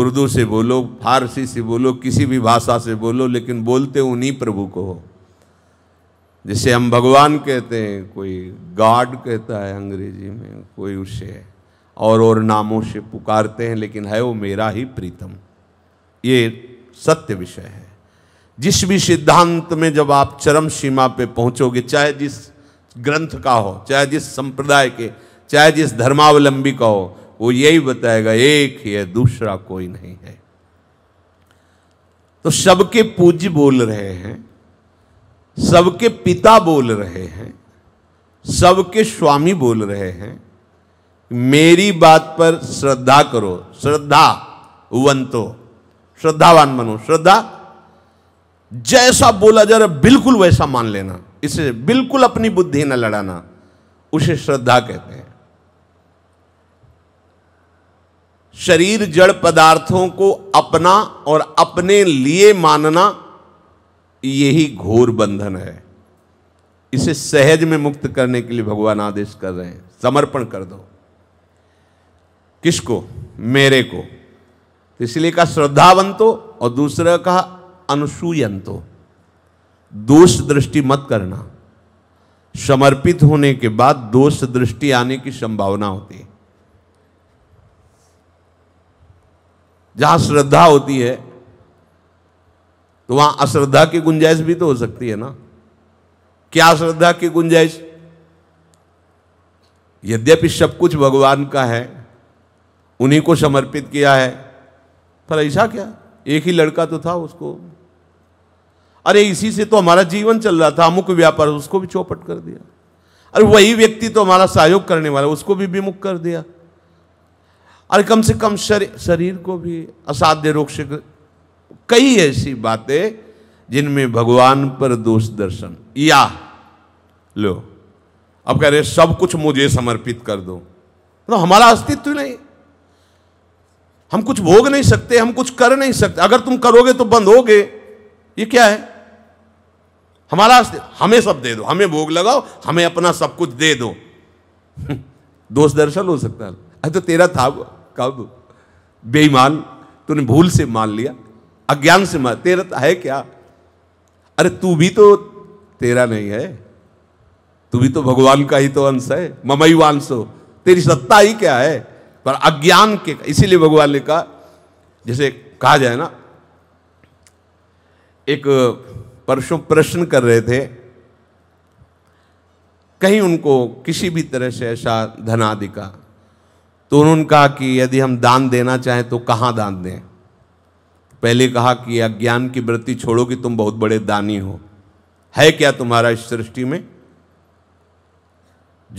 उर्दू से बोलो फारसी से बोलो किसी भी भाषा से बोलो लेकिन बोलते उन्हीं प्रभु को हो जिसे हम भगवान कहते हैं कोई गॉड कहता है अंग्रेजी में कोई उसे है और और नामों से पुकारते हैं लेकिन है वो मेरा ही प्रीतम ये सत्य विषय है जिस भी सिद्धांत में जब आप चरम सीमा पे पहुंचोगे चाहे जिस ग्रंथ का हो चाहे जिस संप्रदाय के चाहे जिस धर्मावलंबी का हो वो यही बताएगा एक ही है दूसरा कोई नहीं है तो सबके पूज्य बोल रहे हैं सबके पिता बोल रहे हैं सबके स्वामी बोल रहे हैं मेरी बात पर श्रद्धा करो श्रद्धा वंतो श्रद्धावान बनो श्रद्धा जैसा बोला जा रहा बिल्कुल वैसा मान लेना इसे बिल्कुल अपनी बुद्धि न लड़ाना उसे श्रद्धा कहते हैं शरीर जड़ पदार्थों को अपना और अपने लिए मानना यही घोर बंधन है इसे सहज में मुक्त करने के लिए भगवान आदेश कर रहे हैं समर्पण कर दो किसको मेरे को तो इसलिए कहा श्रद्धावंतो और दूसरा कहा अनुसूयंतो दोष दृष्टि मत करना समर्पित होने के बाद दोष दृष्टि आने की संभावना होती है जहां श्रद्धा होती है तो वहां अश्रद्धा की गुंजाइश भी तो हो सकती है ना क्या श्रद्धा की गुंजाइश यद्यपि सब कुछ भगवान का है उन्हीं को समर्पित किया है पर ऐसा क्या एक ही लड़का तो था उसको अरे इसी से तो हमारा जीवन चल रहा था अमुक व्यापार उसको भी चौपट कर दिया अरे वही व्यक्ति तो हमारा सहयोग करने वाला उसको भी विमुख कर दिया अरे कम से कम शरीर को भी असाध्य रोग से कई ऐसी बातें जिनमें भगवान पर दोष दर्शन या लो अब कह रहे सब कुछ मुझे समर्पित कर दो तो हमारा अस्तित्व नहीं हम कुछ भोग नहीं सकते हम कुछ कर नहीं सकते अगर तुम करोगे तो बंद होगे ये क्या है हमारा हमें सब दे दो हमें भोग लगाओ हमें अपना सब कुछ दे दो दोष दर्शन हो सकता है अरे तो तेरा था कब बेईमान तूने भूल से मान लिया अज्ञान से मान तेरा तो है क्या अरे तू भी तो तेरा नहीं है तू भी तो भगवान का ही तो अंश है ममई वांश हो तेरी सत्ता ही क्या है पर अज्ञान के इसीलिए भगवान ने कहा जैसे कहा जाए ना एक परसों प्रश्न कर रहे थे कहीं उनको किसी भी तरह से ऐसा धनादि का तो उन्होंने कहा कि यदि हम दान देना चाहें तो कहाँ दान दें पहले कहा कि अज्ञान की वृत्ति छोड़ो कि तुम बहुत बड़े दानी हो है क्या तुम्हारा इस सृष्टि में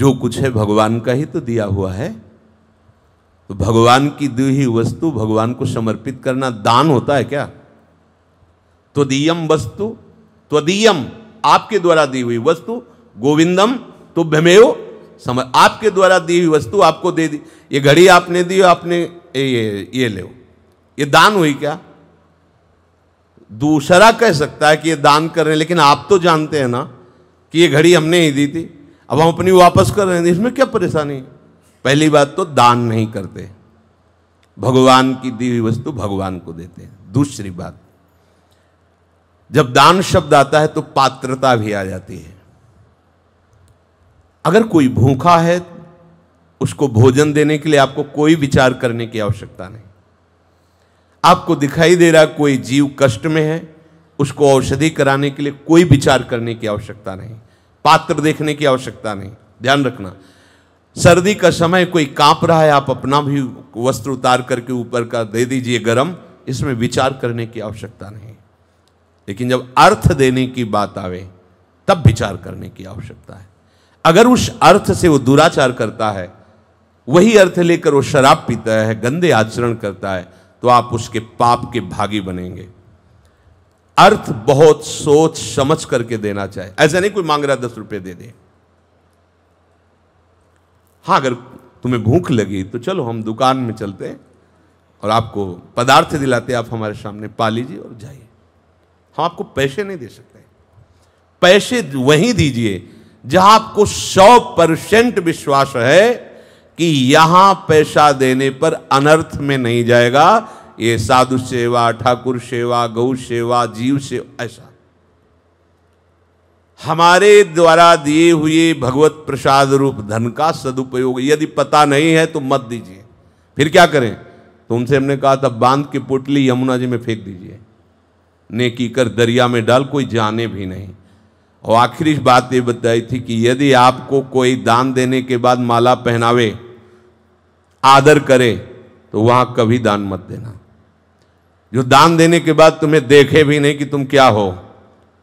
जो कुछ है भगवान का ही तो दिया हुआ है तो भगवान की दी हुई वस्तु भगवान को समर्पित करना दान होता है क्या त्वदीयम वस्तु त्वदीयम आपके द्वारा दी हुई वस्तु गोविंदम तुभ्यमेव समझ आपके द्वारा दी हुई वस्तु आपको दे दी ये घड़ी आपने दी आपने ये ये ले ये दान हुई क्या दूसरा कह सकता है कि ये दान कर रहे हैं लेकिन आप तो जानते हैं ना कि ये घड़ी हमने ही दी थी अब हम अपनी वापस कर रहे हैं इसमें क्या परेशानी है पहली बात तो दान नहीं करते भगवान की दी हुई वस्तु भगवान को देते हैं दूसरी बात जब दान शब्द आता है तो पात्रता भी आ जाती है अगर कोई भूखा है उसको भोजन देने के लिए आपको कोई विचार करने की आवश्यकता नहीं आपको दिखाई दे रहा कोई जीव कष्ट में है उसको औषधि कराने के लिए कोई विचार करने की आवश्यकता नहीं पात्र देखने की आवश्यकता नहीं ध्यान रखना सर्दी का समय कोई कांप रहा है आप अपना भी वस्त्र उतार करके ऊपर का दे दीजिए गर्म इसमें विचार करने की आवश्यकता नहीं लेकिन जब अर्थ देने की बात आवे तब विचार करने की आवश्यकता है अगर उस अर्थ से वो दुराचार करता है वही अर्थ लेकर वो शराब पीता है गंदे आचरण करता है तो आप उसके पाप के भागी बनेंगे अर्थ बहुत सोच समझ करके देना चाहिए ऐसा नहीं कोई मांग रहा दस रुपये दे दे हाँ अगर तुम्हें भूख लगी तो चलो हम दुकान में चलते हैं और आपको पदार्थ दिलाते आप हमारे सामने पा लीजिए और जाइए हम आपको पैसे नहीं दे सकते पैसे वहीं दीजिए जहां आपको सौ परसेंट विश्वास है कि यहां पैसा देने पर अनर्थ में नहीं जाएगा ये साधु सेवा ठाकुर सेवा गौ सेवा जीव सेवा ऐसा हमारे द्वारा दिए हुए भगवत प्रसाद रूप धन का सदुपयोग यदि पता नहीं है तो मत दीजिए फिर क्या करें तो उनसे हमने कहा था बांध के पोटली यमुना जी में फेंक दीजिए नेकी कर दरिया में डाल कोई जाने भी नहीं और आखिरी बात ये बताई थी कि यदि आपको कोई दान देने के बाद माला पहनावे आदर करे तो वहां कभी दान मत देना जो दान देने के बाद तुम्हें देखे भी नहीं कि तुम क्या हो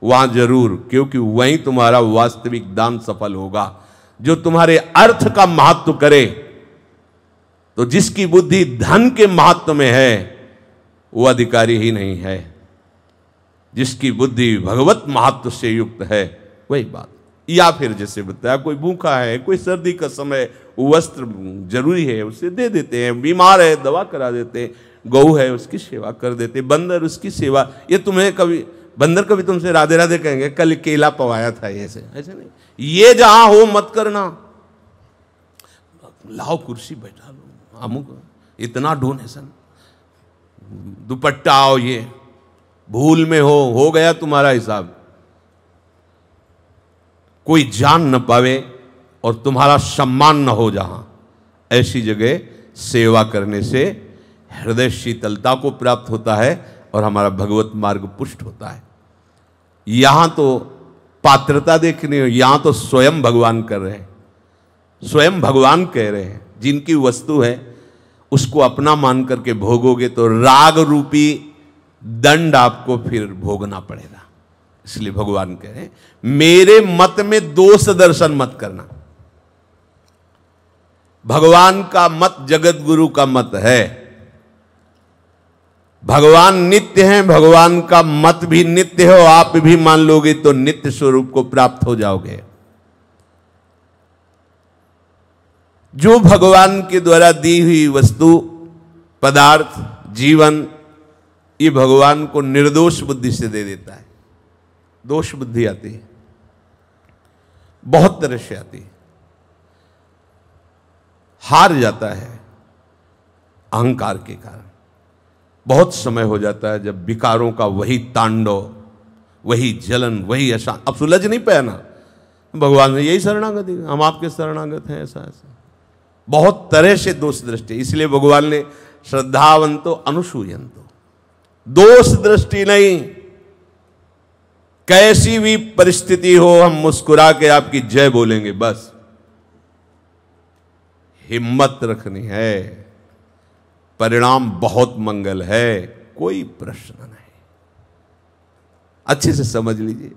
वहां जरूर क्योंकि वहीं तुम्हारा वास्तविक दान सफल होगा जो तुम्हारे अर्थ का महत्व करे तो जिसकी बुद्धि धन के महत्व में है वो अधिकारी ही नहीं है जिसकी बुद्धि भगवत महत्व से युक्त है वही बात या फिर जैसे बताया कोई भूखा है कोई सर्दी का समय वस्त्र जरूरी है उसे दे देते हैं बीमार है दवा करा देते हैं गऊ है उसकी सेवा कर देते बंदर उसकी सेवा ये तुम्हें कभी बंदर कभी तुमसे राधे राधे कहेंगे कल केला पवाया था ऐसे ऐसे नहीं ये जहां हो मत करना लाओ कुर्सी बैठा लो अमुक इतना डोनेशन दुपट्टा आओ ये भूल में हो हो गया तुम्हारा हिसाब कोई जान न पावे और तुम्हारा सम्मान न हो जहां ऐसी जगह सेवा करने से हृदय शीतलता को प्राप्त होता है और हमारा भगवत मार्ग पुष्ट होता है यहां तो पात्रता देखनी हो यहां तो स्वयं भगवान कर रहे हैं स्वयं भगवान कह रहे हैं जिनकी वस्तु है उसको अपना मान करके भोगोगे तो राग रूपी दंड आपको फिर भोगना पड़ेगा इसलिए भगवान कह रहे हैं मेरे मत में दोष दर्शन मत करना भगवान का मत जगत गुरु का मत है भगवान नित्य हैं भगवान का मत भी नित्य हो आप भी मान लोगे तो नित्य स्वरूप को प्राप्त हो जाओगे जो भगवान के द्वारा दी हुई वस्तु पदार्थ जीवन ये भगवान को निर्दोष बुद्धि से दे देता है दोष बुद्धि आती है बहुत तरह से आती है हार जाता है अहंकार के कारण बहुत समय हो जाता है जब विकारों का वही तांडव वही जलन वही अशांत अब सुलझ नहीं पाया ना भगवान ने यही शरणागति हम आपके शरणागत हैं ऐसा ऐसा बहुत तरह से दोष दृष्टि इसलिए भगवान ने श्रद्धावंतो अनुसूयंतो दोष दृष्टि नहीं कैसी भी परिस्थिति हो हम मुस्कुरा के आपकी जय बोलेंगे बस हिम्मत रखनी है परिणाम बहुत मंगल है कोई प्रश्न नहीं अच्छे से समझ लीजिए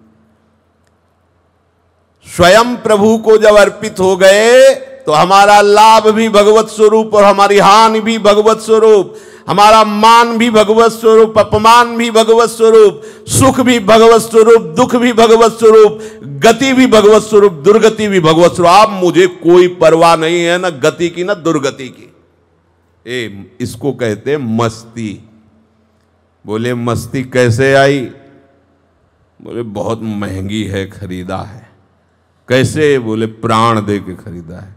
स्वयं प्रभु को जब अर्पित हो गए तो हमारा लाभ भी भगवत स्वरूप और हमारी हानि भी भगवत स्वरूप हमारा मान भी भगवत स्वरूप अपमान भी भगवत स्वरूप सुख भी भगवत स्वरूप दुख भी भगवत स्वरूप गति भी भगवत स्वरूप दुर्गति भी भगवत स्वरूप आप मुझे कोई परवाह नहीं है ना गति की ना दुर्गति की ए इसको कहते मस्ती बोले मस्ती कैसे आई बोले बहुत महंगी है खरीदा है कैसे बोले प्राण दे के खरीदा है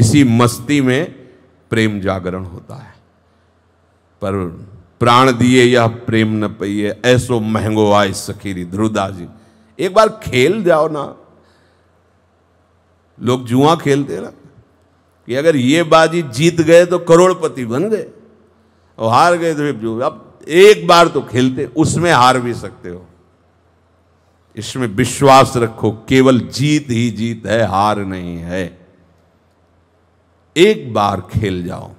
इसी मस्ती में प्रेम जागरण होता है पर प्राण दिए यह प्रेम न पिए ऐसो महंगो आए सखीरी ध्रुदा जी एक बार खेल जाओ ना लोग जुआ खेलते ना कि अगर ये बाजी जीत गए तो करोड़पति बन गए और हार गए तो जो अब एक बार तो खेलते उसमें हार भी सकते हो इसमें विश्वास रखो केवल जीत ही जीत है हार नहीं है एक बार खेल जाओ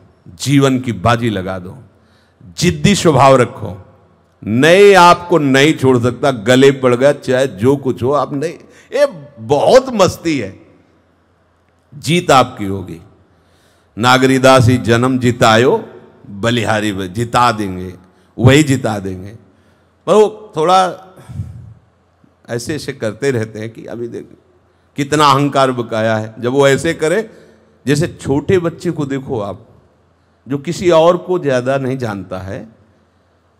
जीवन की बाजी लगा दो जिद्दी स्वभाव रखो नहीं आपको नहीं छोड़ सकता गले पड़ गया चाहे जो कुछ हो आप नहीं ये बहुत मस्ती है जीत आपकी होगी नागरीदास ही जन्म जितायो बलिहारी जिता देंगे वही जिता देंगे पर वो थोड़ा ऐसे ऐसे करते रहते हैं कि अभी देख कितना अहंकार बकाया है जब वो ऐसे करे जैसे छोटे बच्चे को देखो आप जो किसी और को ज़्यादा नहीं जानता है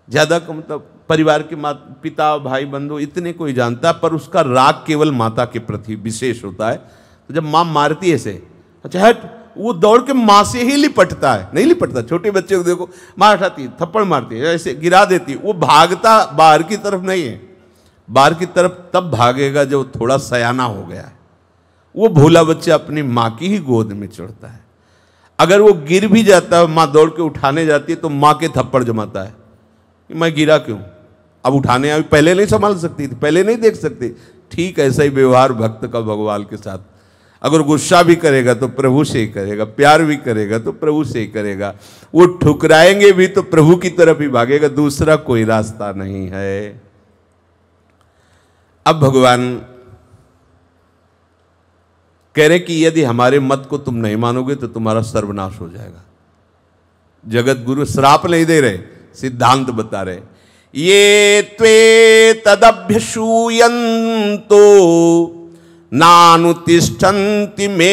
ज़्यादा का मतलब परिवार के मा पिता भाई बंधु इतने को ही जानता पर उसका राग केवल माता के प्रति विशेष होता है तो जब माँ मारती है ऐसे अच्छा हट वो दौड़ के माँ से ही लिपटता है नहीं लिपटता छोटे बच्चे को देखो मार उठाती थप्पड़ मारती है ऐसे गिरा देती वो भागता बाहर की तरफ नहीं है बाहर की तरफ तब भागेगा जब थोड़ा सयाना हो गया है वो भोला बच्चा अपनी माँ की ही गोद में चढ़ता है अगर वो गिर भी जाता है माँ दौड़ के उठाने जाती है तो माँ के थप्पड़ जमाता है कि मैं गिरा क्यों अब उठाने अभी पहले नहीं संभाल सकती थी पहले नहीं देख सकती ठीक ऐसा ही व्यवहार भक्त का भगवान के साथ अगर गुस्सा भी करेगा तो प्रभु से ही करेगा प्यार भी करेगा तो प्रभु से ही करेगा वो ठुकराएंगे भी तो प्रभु की तरफ ही भागेगा दूसरा कोई रास्ता नहीं है अब भगवान कह रहे कि यदि हमारे मत को तुम नहीं मानोगे तो तुम्हारा सर्वनाश हो जाएगा जगत गुरु श्राप नहीं दे रहे सिद्धांत बता रहे ये त्वे तदभ्यसूयंतो नानुतिष्ठन्ति मे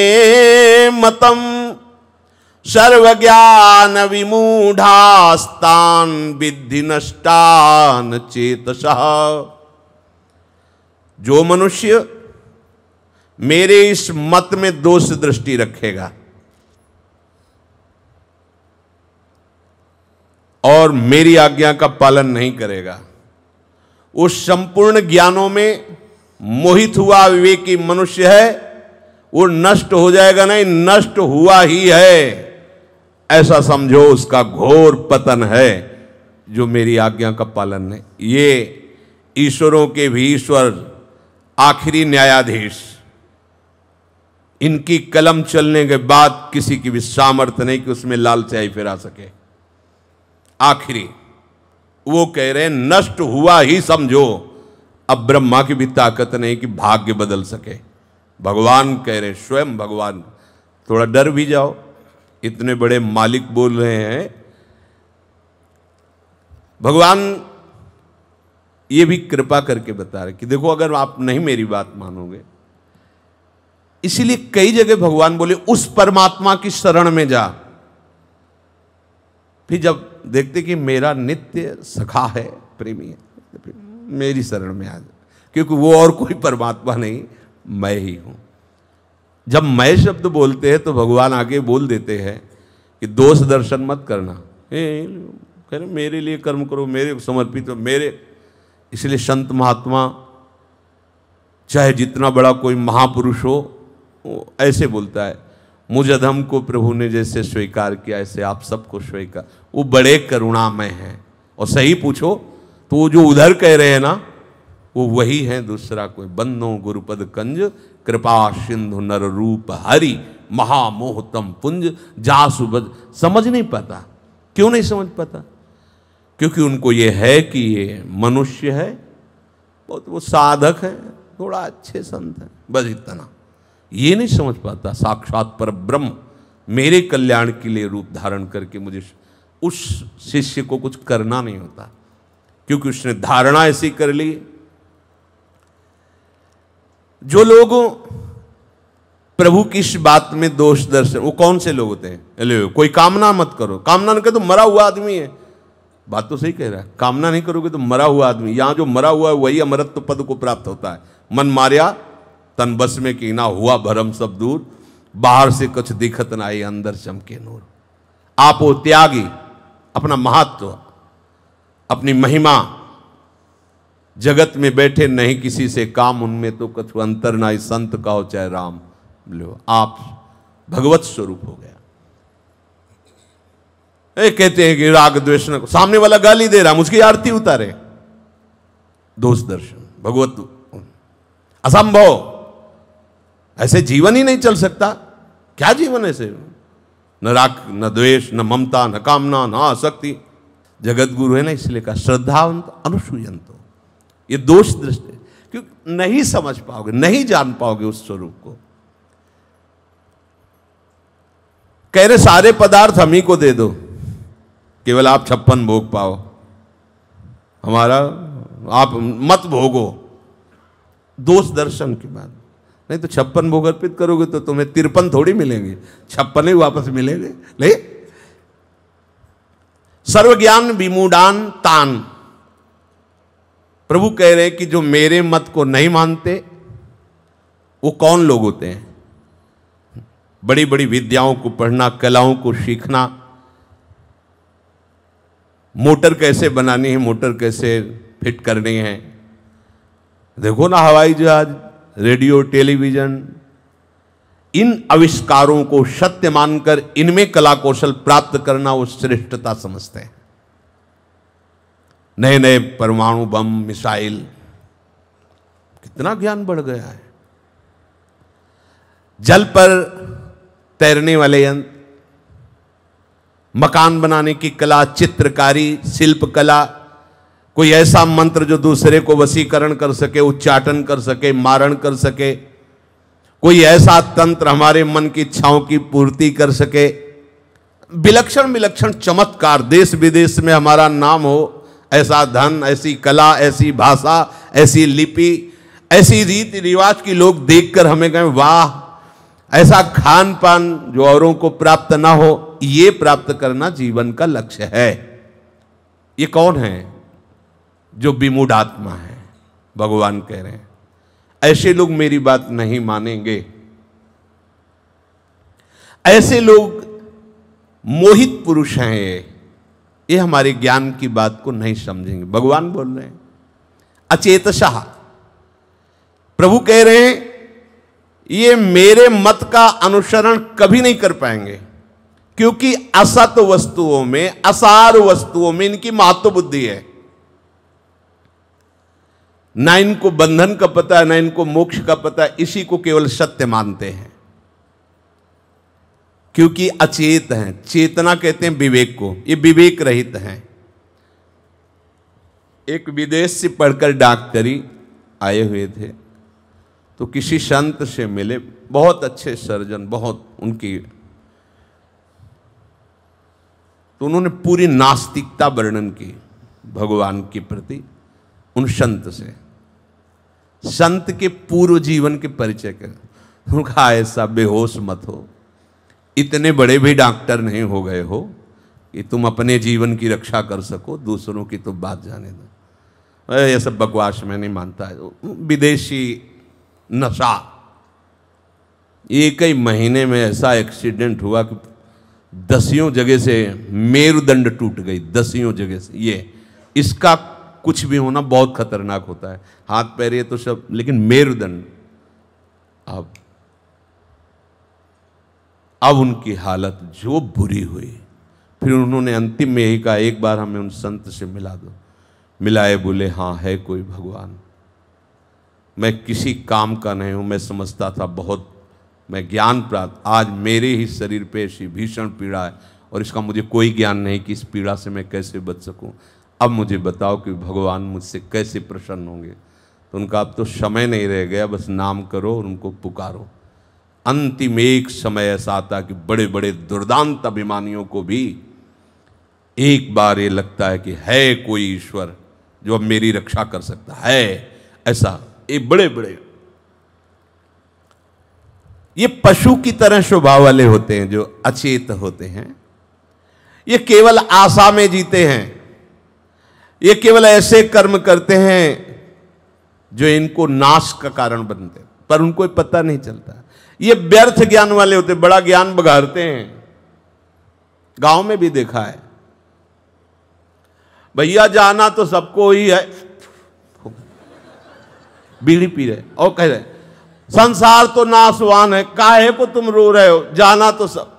सर्वज्ञान सर्वज्ञानविमूढास्तान् विद्धि नष्टान् चेतसः जो मनुष्य मेरे इस मत में दोष दृष्टि रखेगा और मेरी आज्ञा का पालन नहीं करेगा उस संपूर्ण ज्ञानों में मोहित हुआ विवेकी मनुष्य है वो नष्ट हो जाएगा नहीं नष्ट हुआ ही है ऐसा समझो उसका घोर पतन है जो मेरी आज्ञा का पालन है ये ईश्वरों के भी ईश्वर आखिरी न्यायाधीश इनकी कलम चलने के बाद किसी की भी सामर्थ्य नहीं कि उसमें लाल स्याही फिरा सके आखिरी वो कह रहे नष्ट हुआ ही समझो अब ब्रह्मा की भी ताकत नहीं कि भाग्य बदल सके भगवान कह रहे स्वयं भगवान थोड़ा डर भी जाओ इतने बड़े मालिक बोल रहे हैं भगवान ये भी कृपा करके बता रहे कि देखो अगर आप नहीं मेरी बात मानोगे इसीलिए कई जगह भगवान बोले उस परमात्मा की शरण में जा फिर जब देखते कि मेरा नित्य सखा है प्रेमी है मेरी शरण में आ जाओ क्योंकि वो और कोई परमात्मा नहीं मैं ही हूं जब मैं शब्द बोलते हैं तो भगवान आगे बोल देते हैं कि दोष दर्शन मत करना कह रहे मेरे लिए कर्म करो मेरे समर्पित हो मेरे इसलिए संत महात्मा चाहे जितना बड़ा कोई महापुरुष हो वो ऐसे बोलता है मुझ अधम को प्रभु ने जैसे स्वीकार किया ऐसे आप सबको स्वीकार वो बड़े करुणामय हैं और सही पूछो तो वो जो उधर कह रहे हैं ना वो वही है दूसरा कोई बंदो गुरुपद कंज कृपा सिंधु नर रूप हरि महामोहतम पुंज जासु समझ नहीं पाता क्यों नहीं समझ पाता क्योंकि उनको ये है कि ये मनुष्य है बहुत वो साधक है थोड़ा अच्छे संत है बस इतना ये नहीं समझ पाता साक्षात पर ब्रह्म मेरे कल्याण के लिए रूप धारण करके मुझे उस शिष्य को कुछ करना नहीं होता क्योंकि उसने धारणा ऐसी कर ली जो लोग प्रभु की इस बात में दोष दर्शन वो कौन से लोग होते हैं अरे कोई कामना मत करो कामना नहीं कर तो मरा हुआ आदमी है बात तो सही कह रहा है कामना नहीं करोगे तो मरा हुआ आदमी यहां जो मरा हुआ है वही अमरत्व तो पद को प्राप्त होता है मन मारिया तन बस में कि ना हुआ भरम सब दूर बाहर से कुछ दिखत ना आई अंदर चमके नूर आप हो त्यागी अपना महत्व अपनी महिमा जगत में बैठे नहीं किसी से काम उनमें तो कथु अंतर ना संत का हो चाहे राम लो आप भगवत स्वरूप हो गया ए कहते हैं कि राग द्वेष को सामने वाला गाली दे रहा मुझकी आरती उतारे दोष दर्शन भगवत असंभव ऐसे जीवन ही नहीं चल सकता क्या जीवन ऐसे न राग न द्वेष न ममता न कामना न आसक्ति जगत गुरु है ना इसलिए कहा श्रद्धावंत अनुसूयंत हो ये दोष दृष्टि क्योंकि नहीं समझ पाओगे नहीं जान पाओगे उस स्वरूप को कह रहे सारे पदार्थ हम ही को दे दो केवल आप छप्पन भोग पाओ हमारा आप मत भोगो दोष दर्शन की बात नहीं तो छप्पन भोग अर्पित करोगे तो तुम्हें तिरपन थोड़ी मिलेंगे छप्पन ही वापस मिलेंगे नहीं सर्वज्ञान विमूडान तान प्रभु कह रहे हैं कि जो मेरे मत को नहीं मानते वो कौन लोग होते हैं बड़ी बड़ी विद्याओं को पढ़ना कलाओं को सीखना मोटर कैसे बनानी है मोटर कैसे फिट करनी है देखो ना हवाई जहाज रेडियो टेलीविज़न इन आविष्कारों को सत्य मानकर इनमें कला कौशल प्राप्त करना वो श्रेष्ठता समझते हैं नए नए परमाणु बम मिसाइल कितना ज्ञान बढ़ गया है जल पर तैरने वाले यंत्र मकान बनाने की कला चित्रकारी शिल्प कला कोई ऐसा मंत्र जो दूसरे को वसीकरण कर सके उच्चाटन कर सके मारण कर सके कोई ऐसा तंत्र हमारे मन की इच्छाओं की पूर्ति कर सके विलक्षण विलक्षण चमत्कार देश विदेश में हमारा नाम हो ऐसा धन ऐसी कला ऐसी भाषा ऐसी लिपि ऐसी रीति रिवाज की लोग देखकर हमें कहें वाह ऐसा खान पान जो औरों को प्राप्त ना हो ये प्राप्त करना जीवन का लक्ष्य है ये कौन है जो विमूढ़ आत्मा है भगवान कह रहे हैं ऐसे लोग मेरी बात नहीं मानेंगे ऐसे लोग मोहित पुरुष हैं ये ये हमारे ज्ञान की बात को नहीं समझेंगे भगवान बोल रहे हैं अचेतशाह प्रभु कह रहे हैं ये मेरे मत का अनुसरण कभी नहीं कर पाएंगे क्योंकि असत तो वस्तुओं में असार वस्तुओं में इनकी महत्व बुद्धि है ना इनको बंधन का पता है ना इनको मोक्ष का पता है इसी को केवल सत्य मानते हैं क्योंकि अचेत हैं चेतना कहते हैं विवेक को ये विवेक रहित हैं एक विदेश से पढ़कर डॉक्टरी आए हुए थे तो किसी संत से मिले बहुत अच्छे सर्जन बहुत उनकी तो उन्होंने पूरी नास्तिकता वर्णन की भगवान के प्रति उन संत से संत के पूर्व जीवन के परिचय कर उनका ऐसा बेहोश मत हो इतने बड़े भी डॉक्टर नहीं हो गए हो कि तुम अपने जीवन की रक्षा कर सको दूसरों की तो बात जाने दो यह सब बकवास मैं नहीं मानता विदेशी नशा एक ही महीने में ऐसा एक्सीडेंट हुआ कि दसियों जगह से मेरुदंड टूट गई दसियों जगह से ये इसका कुछ भी होना बहुत खतरनाक होता है हाथ पैर ये तो सब लेकिन मेरुदंड अब अब उनकी हालत जो बुरी हुई फिर उन्होंने अंतिम में ही कहा एक बार हमें उन संत से मिला दो मिलाए बोले हाँ है कोई भगवान मैं किसी काम का नहीं हूं मैं समझता था बहुत मैं ज्ञान प्राप्त आज मेरे ही शरीर पे ऐसी भीषण पीड़ा है और इसका मुझे कोई ज्ञान नहीं कि इस पीड़ा से मैं कैसे बच सकूं अब मुझे बताओ कि भगवान मुझसे कैसे प्रसन्न होंगे तो उनका अब तो समय नहीं रह गया बस नाम करो और उनको पुकारो अंतिम एक समय ऐसा आता कि बड़े बड़े दुर्दांत अभिमानियों को भी एक बार ये लगता है कि है कोई ईश्वर जो अब मेरी रक्षा कर सकता है ऐसा ये बड़े बड़े ये पशु की तरह स्वभाव वाले होते हैं जो अचेत होते हैं ये केवल आशा में जीते हैं ये केवल ऐसे कर्म करते हैं जो इनको नाश का कारण बनते पर उनको पता नहीं चलता ये व्यर्थ ज्ञान वाले होते बड़ा ज्ञान बघारते हैं गांव में भी देखा है भैया जाना तो सबको ही है बीड़ी पी रहे और कह रहे संसार तो नाशवान है काहे को तुम रो रहे हो जाना तो सब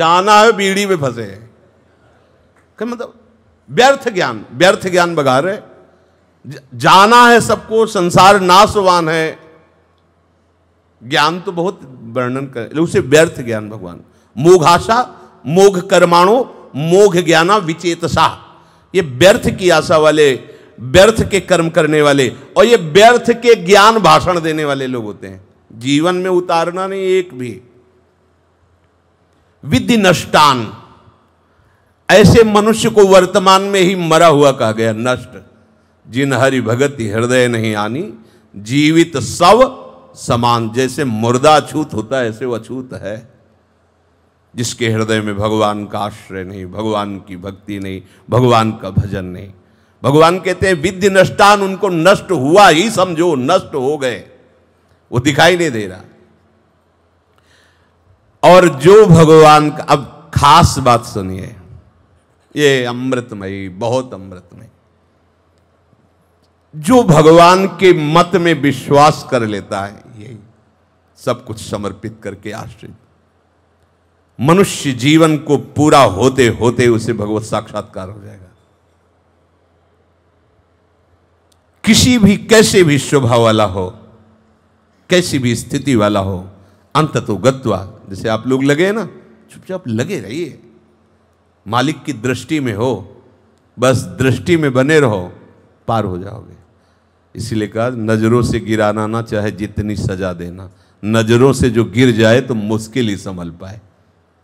जाना है बीड़ी में फंसे हैं मतलब व्यर्थ ज्ञान व्यर्थ ज्ञान बघा रहे जाना है सबको संसार नाशवान है ज्ञान तो बहुत वर्णन कर उसे व्यर्थ ज्ञान भगवान मोघाशा मोघ कर्माणो मोघ ज्ञाना विचेतसा ये व्यर्थ की आशा वाले व्यर्थ के कर्म करने वाले और ये व्यर्थ के ज्ञान भाषण देने वाले लोग होते हैं जीवन में उतारना नहीं एक भी विधि नष्टान ऐसे मनुष्य को वर्तमान में ही मरा हुआ कहा गया नष्ट जिन हरि भगत हृदय नहीं आनी जीवित सब समान जैसे मुर्दा अछूत होता है ऐसे वो अछूत है जिसके हृदय में भगवान का आश्रय नहीं भगवान की भक्ति नहीं भगवान का भजन नहीं भगवान कहते हैं विद्य नष्टान उनको नष्ट हुआ ही समझो नष्ट हो गए वो दिखाई नहीं दे रहा और जो भगवान का अब खास बात सुनिए ये अमृतमयी बहुत अमृतमय जो भगवान के मत में विश्वास कर लेता है यही सब कुछ समर्पित करके आश्रित मनुष्य जीवन को पूरा होते होते उसे भगवत साक्षात्कार हो जाएगा किसी भी कैसे भी स्वभाव वाला हो कैसी भी स्थिति वाला हो अंत तो गत्वा जैसे आप लोग लगे ना चुपचाप लगे रहिए मालिक की दृष्टि में हो बस दृष्टि में बने रहो पार हो जाओगे इसीलिए कहा नज़रों से गिराना ना चाहे जितनी सजा देना नज़रों से जो गिर जाए तो मुश्किल ही संभल पाए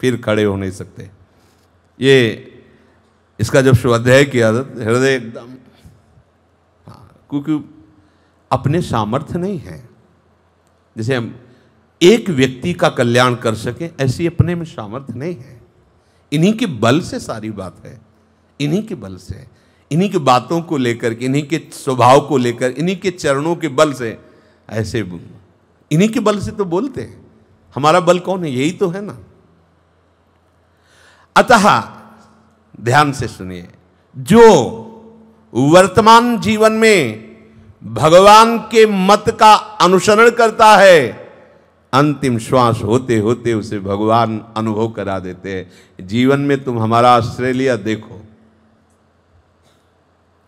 फिर खड़े हो नहीं सकते ये इसका जब स्वाध्याय किया तो हृदय एकदम हाँ क्योंकि अपने सामर्थ्य नहीं है जैसे हम एक व्यक्ति का कल्याण कर सकें ऐसी अपने में सामर्थ्य नहीं है इन्हीं के बल से सारी बात है इन्हीं के बल से इन्हीं की बातों को लेकर के इन्हीं के स्वभाव को लेकर इन्हीं के चरणों के बल से ऐसे इन्हीं के बल से तो बोलते हैं हमारा बल कौन है यही तो है ना अतः ध्यान से सुनिए जो वर्तमान जीवन में भगवान के मत का अनुसरण करता है अंतिम श्वास होते होते उसे भगवान अनुभव करा देते हैं जीवन में तुम हमारा आश्रय लिया देखो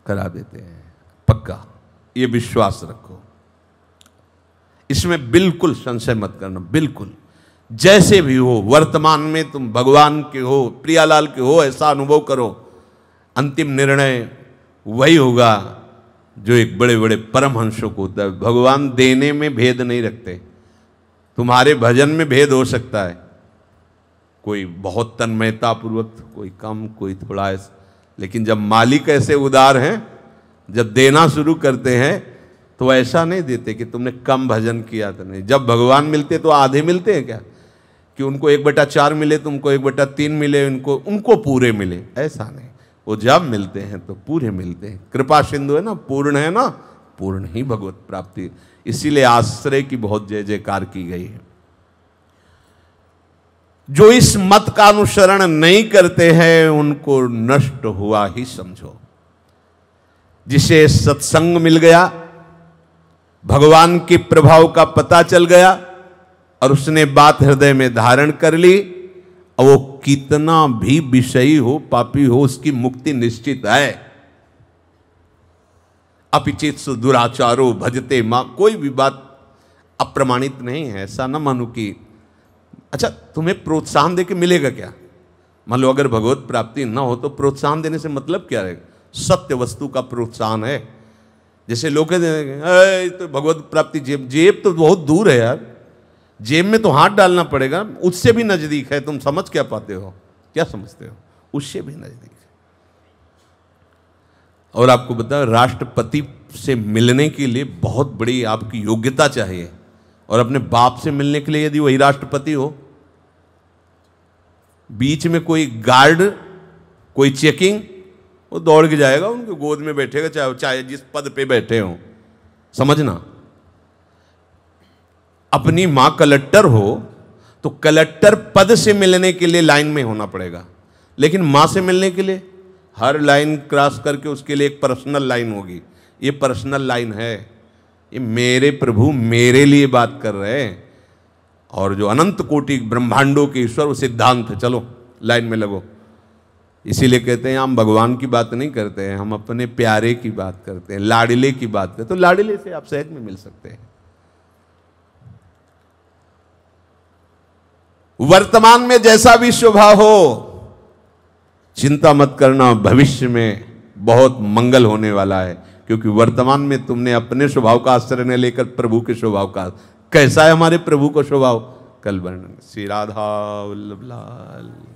करा देते हैं पक्का ये विश्वास रखो इसमें बिल्कुल संशय मत करना बिल्कुल जैसे भी हो वर्तमान में तुम भगवान के हो प्रियालाल के हो ऐसा अनुभव करो अंतिम निर्णय वही होगा जो एक बड़े बड़े परमहंसों को होता है भगवान देने में भेद नहीं रखते तुम्हारे भजन में भेद हो सकता है कोई बहुत तन्मयता पूर्वक कोई कम कोई थोड़ा ऐसा लेकिन जब मालिक ऐसे उदार हैं जब देना शुरू करते हैं तो ऐसा नहीं देते कि तुमने कम भजन किया तो नहीं जब भगवान मिलते तो आधे मिलते हैं क्या कि उनको एक बटा चार मिले तुमको तो एक बटा तीन मिले उनको उनको पूरे मिले ऐसा नहीं वो जब मिलते हैं तो पूरे मिलते हैं कृपा सिंधु है ना पूर्ण है ना पूर्ण ही भगवत प्राप्ति इसीलिए आश्रय की बहुत जय जयकार की गई है जो इस मत का अनुसरण नहीं करते हैं उनको नष्ट हुआ ही समझो जिसे सत्संग मिल गया भगवान के प्रभाव का पता चल गया और उसने बात हृदय में धारण कर ली और वो कितना भी विषयी हो पापी हो उसकी मुक्ति निश्चित है अपिचित दुराचारो भजते माँ कोई भी बात अप्रमाणित नहीं है ऐसा ना मानो कि अच्छा तुम्हें प्रोत्साहन दे के मिलेगा क्या मान लो अगर भगवत प्राप्ति न हो तो प्रोत्साहन देने से मतलब क्या है सत्य वस्तु का प्रोत्साहन है जैसे लोग कहते तो भगवत प्राप्ति जेब जेब तो बहुत दूर है यार जेब में तो हाथ डालना पड़ेगा उससे भी नज़दीक है तुम समझ क्या पाते हो क्या समझते हो उससे भी नज़दीक और आपको बता राष्ट्रपति से मिलने के लिए बहुत बड़ी आपकी योग्यता चाहिए और अपने बाप से मिलने के लिए यदि वही राष्ट्रपति हो बीच में कोई गार्ड कोई चेकिंग वो दौड़ के जाएगा उनके गोद में बैठेगा चाहे चाहे जिस पद पे बैठे हो समझना अपनी मां कलेक्टर हो तो कलेक्टर पद से मिलने के लिए लाइन में होना पड़ेगा लेकिन मां से मिलने के लिए हर लाइन क्रॉस करके उसके लिए एक पर्सनल लाइन होगी ये पर्सनल लाइन है ये मेरे प्रभु मेरे लिए बात कर रहे हैं और जो अनंत कोटि ब्रह्मांडों के ईश्वर वो सिद्धांत है चलो लाइन में लगो इसीलिए कहते हैं हम भगवान की बात नहीं करते हैं हम अपने प्यारे की बात करते हैं लाडिले की बात करते हैं तो लाडिले से आप सहज में मिल सकते हैं वर्तमान में जैसा भी स्वभाव हो चिंता मत करना भविष्य में बहुत मंगल होने वाला है क्योंकि वर्तमान में तुमने अपने स्वभाव का आश्रय न लेकर प्रभु के स्वभाव का कैसा है हमारे प्रभु का स्वभाव कल वर्णन श्री राधा वल्लभ लाल